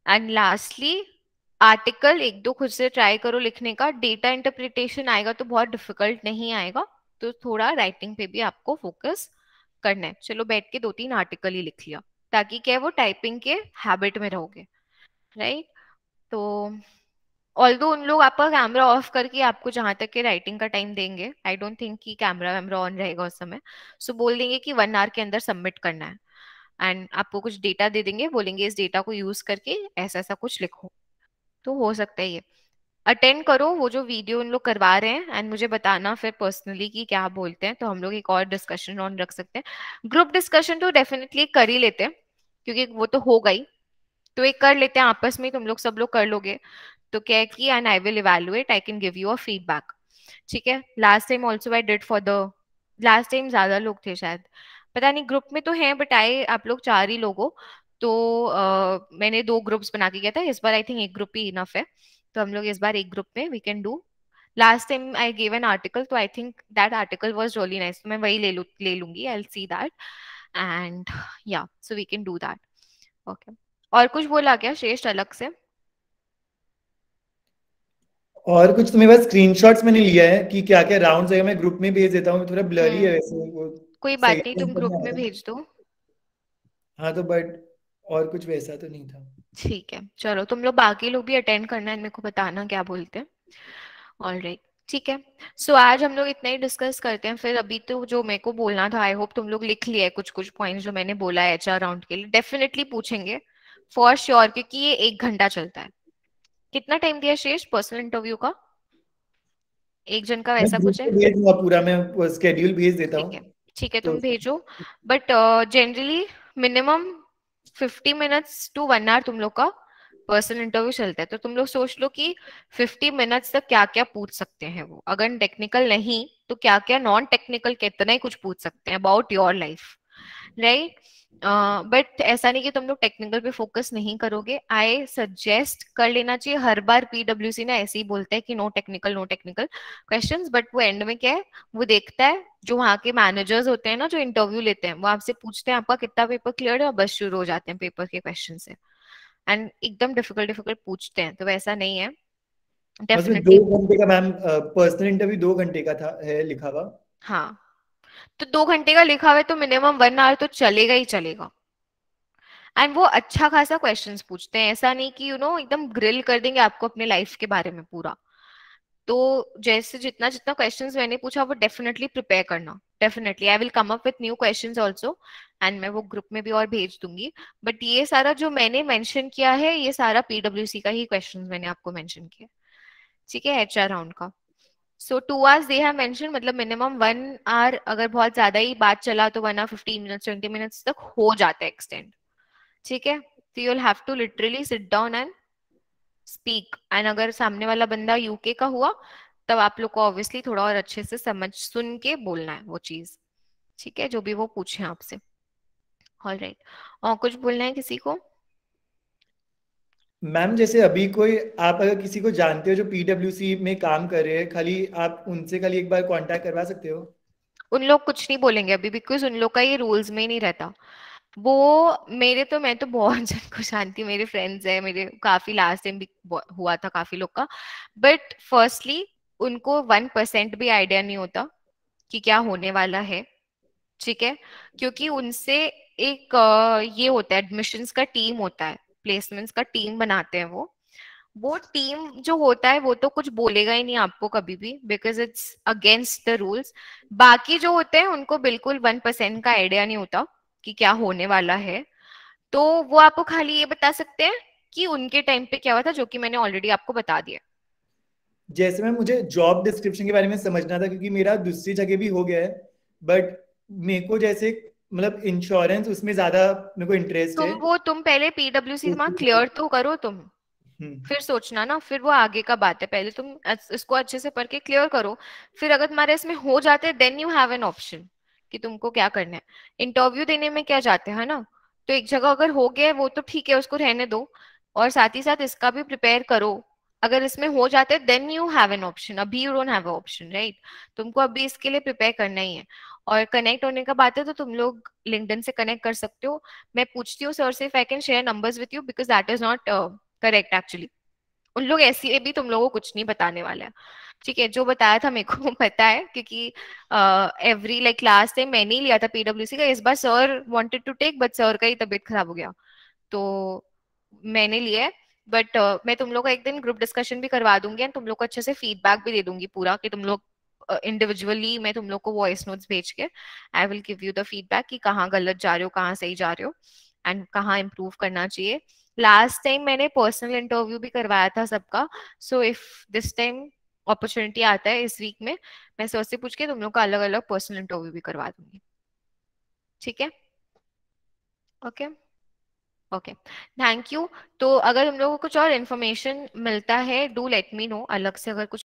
एंड लास्टली आर्टिकल एक दो खुद से ट्राई करो लिखने का डेटा इंटरप्रिटेशन आएगा तो बहुत डिफिकल्ट नहीं आएगा तो थोड़ा राइटिंग पे भी आपको फोकस करना है चलो बैठ के दो तीन आर्टिकल ही लिख लिया ताकि क्या वो टाइपिंग के हैबिट में रहोगे राइट तो ऑल उन लोग आपका कैमरा ऑफ करके आपको जहां तक के राइटिंग का टाइम देंगे आई डोंट थिंक कि कैमरा वैमरा ऑन रहेगा उस समय सो so, बोल देंगे कि वन आवर के अंदर सबमिट करना है एंड आपको कुछ डेटा दे देंगे बोलेंगे इस डेटा को यूज करके ऐसा ऐसा कुछ लिखो तो हो सकता है ये अटेंड करो वो जो वीडियो उन लोग करवा रहे हैं एंड मुझे बताना फिर पर्सनली कि क्या बोलते हैं तो हम लोग एक और डिस्कशन ऑन रख सकते हैं ग्रुप डिस्कशन तो डेफिनेटली कर ही लेते हैं क्योंकि वो तो हो गई तो एक कर लेते हैं आपस में तुम लोग सब लोग कर लोगे तो क्या है कि and I will evaluate I can give you a feedback ठीक है last time also I did for the last time ज्यादा लोग थे शायद पता नहीं ग्रुप में तो हैं बट आए आप लोग चार ही लोगों तो uh, मैंने दो ग्रुप्स बना के किया था इस बार आई थिंक एक ग्रुप ही इनफ है तो हम लोग इस बार एक ग्रुप में we can do last time I gave an article तो I think that article was really nice मैं वही ले लू ले लूंगी आई सी that and yeah so we can do that okay और कुछ बोला क्या श्रेष्ठ अलग से और कुछ तुम्हें तो बस स्क्रीनशॉट्स मैंने लिया है कि क्या क्या राउंड्स है मैं ग्रुप में भेज देता हूँ थोड़ा ब्लरी है हम्म। वैसे कोई बात नहीं तुम ग्रुप में भेज दो हाँ तो बट और कुछ वैसा तो नहीं था ठीक है चलो तुम लोग बाकी लोग भी अटेंड करना है मेरे को बताना क्या बोलते हैं ऑल ठीक है सो so, आज हम लोग इतना ही डिस्कस करते हैं फिर अभी तो जो मेरे को बोलना था आई होप तुम लोग लिख लिया है कुछ कुछ पॉइंट्स जो मैंने बोला है एच राउंड के लिए डेफिनेटली पूछेंगे फॉर श्योर sure, क्योंकि ये एक घंटा चलता है कितना टाइम दिया शेष पर्सनल इंटरव्यू का एक जन का वैसा कुछ है पूरा मैं स्केड्यूल भेज देता हूँ ठीक है तो तुम भेजो but generally minimum fifty minutes to one hour तुम लोग का पर्सनल इंटरव्यू चलता है तो तुम लोग सोच लो कि 50 मिनट्स तक क्या क्या पूछ सकते हैं वो अगर टेक्निकल नहीं तो क्या क्या नॉन टेक्निकल कितना ही कुछ पूछ सकते हैं about your life right but uh, ऐसा नहीं कि तुम लोग टेक्निकल पे फोकस नहीं करोगे आई सजेस्ट कर लेना चाहिए हर बार पीडब्ल्यू सी ना ऐसे ही बोलता है कि no technical no technical question but वो एंड में क्या है वो देखता है जो वहाँ के मैनेजर्स होते हैं ना जो इंटरव्यू लेते हैं वो आपसे पूछते हैं आपका कितना पेपर क्लियर है और बस शुरू हो जाते हैं पेपर के क्वेश्चन से एंड एकदम डिफिकल्ट डिफिकल्ट पूछते हैं तो वैसा नहीं है डेफिनेटली अच्छा, दो घंटे का मैम पर्सनल इंटरव्यू दो घंटे का था है लिखा हुआ हाँ तो दो घंटे का लिखा हुआ है तो मिनिमम वन आवर तो चलेगा ही चलेगा एंड वो अच्छा खासा क्वेश्चंस पूछते हैं ऐसा नहीं कि यू नो एकदम ग्रिल कर देंगे आपको अपने लाइफ के बारे में पूरा तो जैसे जितना जितना क्वेश्चंस मैंने पूछा वो डेफिनेटली प्रिपेयर करना definitely I will come up with new question also and मैं वो ग्रुप में भी और भेज दूंगी बट ये सारा जो मैंने मैंशन किया है ये सारा पीडब्ल्यू का ही क्वेश्चन मैंने आपको मैंशन किया ठीक है एच राउंड का so two hours they have mention मतलब मिनिमम वन आवर अगर बहुत ज्यादा ही बात चला तो one hour fifteen minutes twenty minutes तक हो जाता है एक्सटेंड ठीक है तो you have to literally sit down and speak and अगर सामने वाला बंदा यूके का हुआ तब आप लोग को ऑब्वियसली थोड़ा और अच्छे से समझ सुन के बोलना है वो चीज ठीक है जो भी वो पूछे आपसे ऑल राइट और कुछ बोलना है किसी को मैम जैसे अभी कोई आप अगर किसी को जानते हो जो पीडब्ल्यू में काम कर रहे हैं खाली आप उनसे खाली एक बार कांटेक्ट करवा सकते हो उन लोग कुछ नहीं बोलेंगे अभी बिकॉज उन लोग का ये रूल्स में नहीं रहता वो मेरे तो मैं तो बहुत *laughs* जन को जानती हूँ मेरे फ्रेंड्स हैं मेरे काफी लास्ट टाइम भी हुआ था काफी लोग का बट फर्स्टली उनको वन परसेंट भी आइडिया नहीं होता कि क्या होने वाला है ठीक है क्योंकि उनसे एक ये होता है एडमिशन का टीम होता है प्लेसमेंट्स का टीम बनाते हैं वो वो टीम जो होता है वो तो कुछ बोलेगा ही नहीं आपको कभी भी because it's against the rules बाकी जो होते हैं उनको बिल्कुल वन परसेंट का आइडिया नहीं होता कि क्या होने वाला है तो वो आपको खाली ये बता सकते हैं कि उनके टाइम पे क्या हुआ था जो कि मैंने ऑलरेडी आपको बता दिया जैसे मैं मुझे जॉब डिस्क्रिप्शन के बारे में समझना था क्योंकि मेरा दूसरी जगह भी हो गया है बट मेरे को जैसे मतलब इंश्योरेंस उसमें ज्यादा मेरे को इंटरेस्ट है वो तुम पहले पीडब्ल्यूसी में क्लियर तो करो तुम हम्म। फिर सोचना ना फिर वो आगे का बात है पहले तुम इसको अच्छे से पढ़ के क्लियर करो फिर अगर तुम्हारे इसमें हो जाते then you have an option कि तुमको क्या करना है इंटरव्यू देने में क्या जाते हैं ना तो एक जगह अगर हो गया वो तो ठीक है उसको रहने दो और साथ ही साथ इसका भी प्रिपेयर करो अगर इसमें हो जाते then you have an option अभी you don't have option right तुमको अभी इसके लिए प्रिपेयर करना ही है और कनेक्ट होने का बात है तो तुम लोग लिंकडन से कनेक्ट कर सकते हो मैं पूछती हूँ सर से if I can share numbers with you because that is not correct actually उन लोग ऐसे भी तुम लोगों को कुछ नहीं बताने वाला है ठीक है जो बताया था मेरे को पता है क्योंकि एवरी लाइक लास्ट टाइम मैंने ही लिया था पीडब्ल्यू का इस बार sir wanted to take but sir का ही तबियत खराब हो गया तो मैंने लिया है बट uh, मैं तुम लोग का एक दिन ग्रुप डिस्कशन भी करवा दूंगी एंड तुम लोग को अच्छे से फीडबैक भी दे दूंगी पूरा कि तुम लोग इंडिविजुअली मैं तुम लोग को वॉइस नोट्स भेज के I will give you the feedback कि कहाँ गलत जा रहे हो कहाँ सही जा रहे हो एंड कहाँ इम्प्रूव करना चाहिए लास्ट टाइम मैंने पर्सनल इंटरव्यू भी करवाया था सबका so if this time opportunity आता है इस वीक में मैं सर से पूछ के तुम लोग का अलग अलग पर्सनल इंटरव्यू भी करवा दूंगी ठीक है ओके ओके थैंक यू तो अगर तुम लोगों को कुछ और इन्फॉर्मेशन मिलता है डू लेट मी नो अलग से अगर कुछ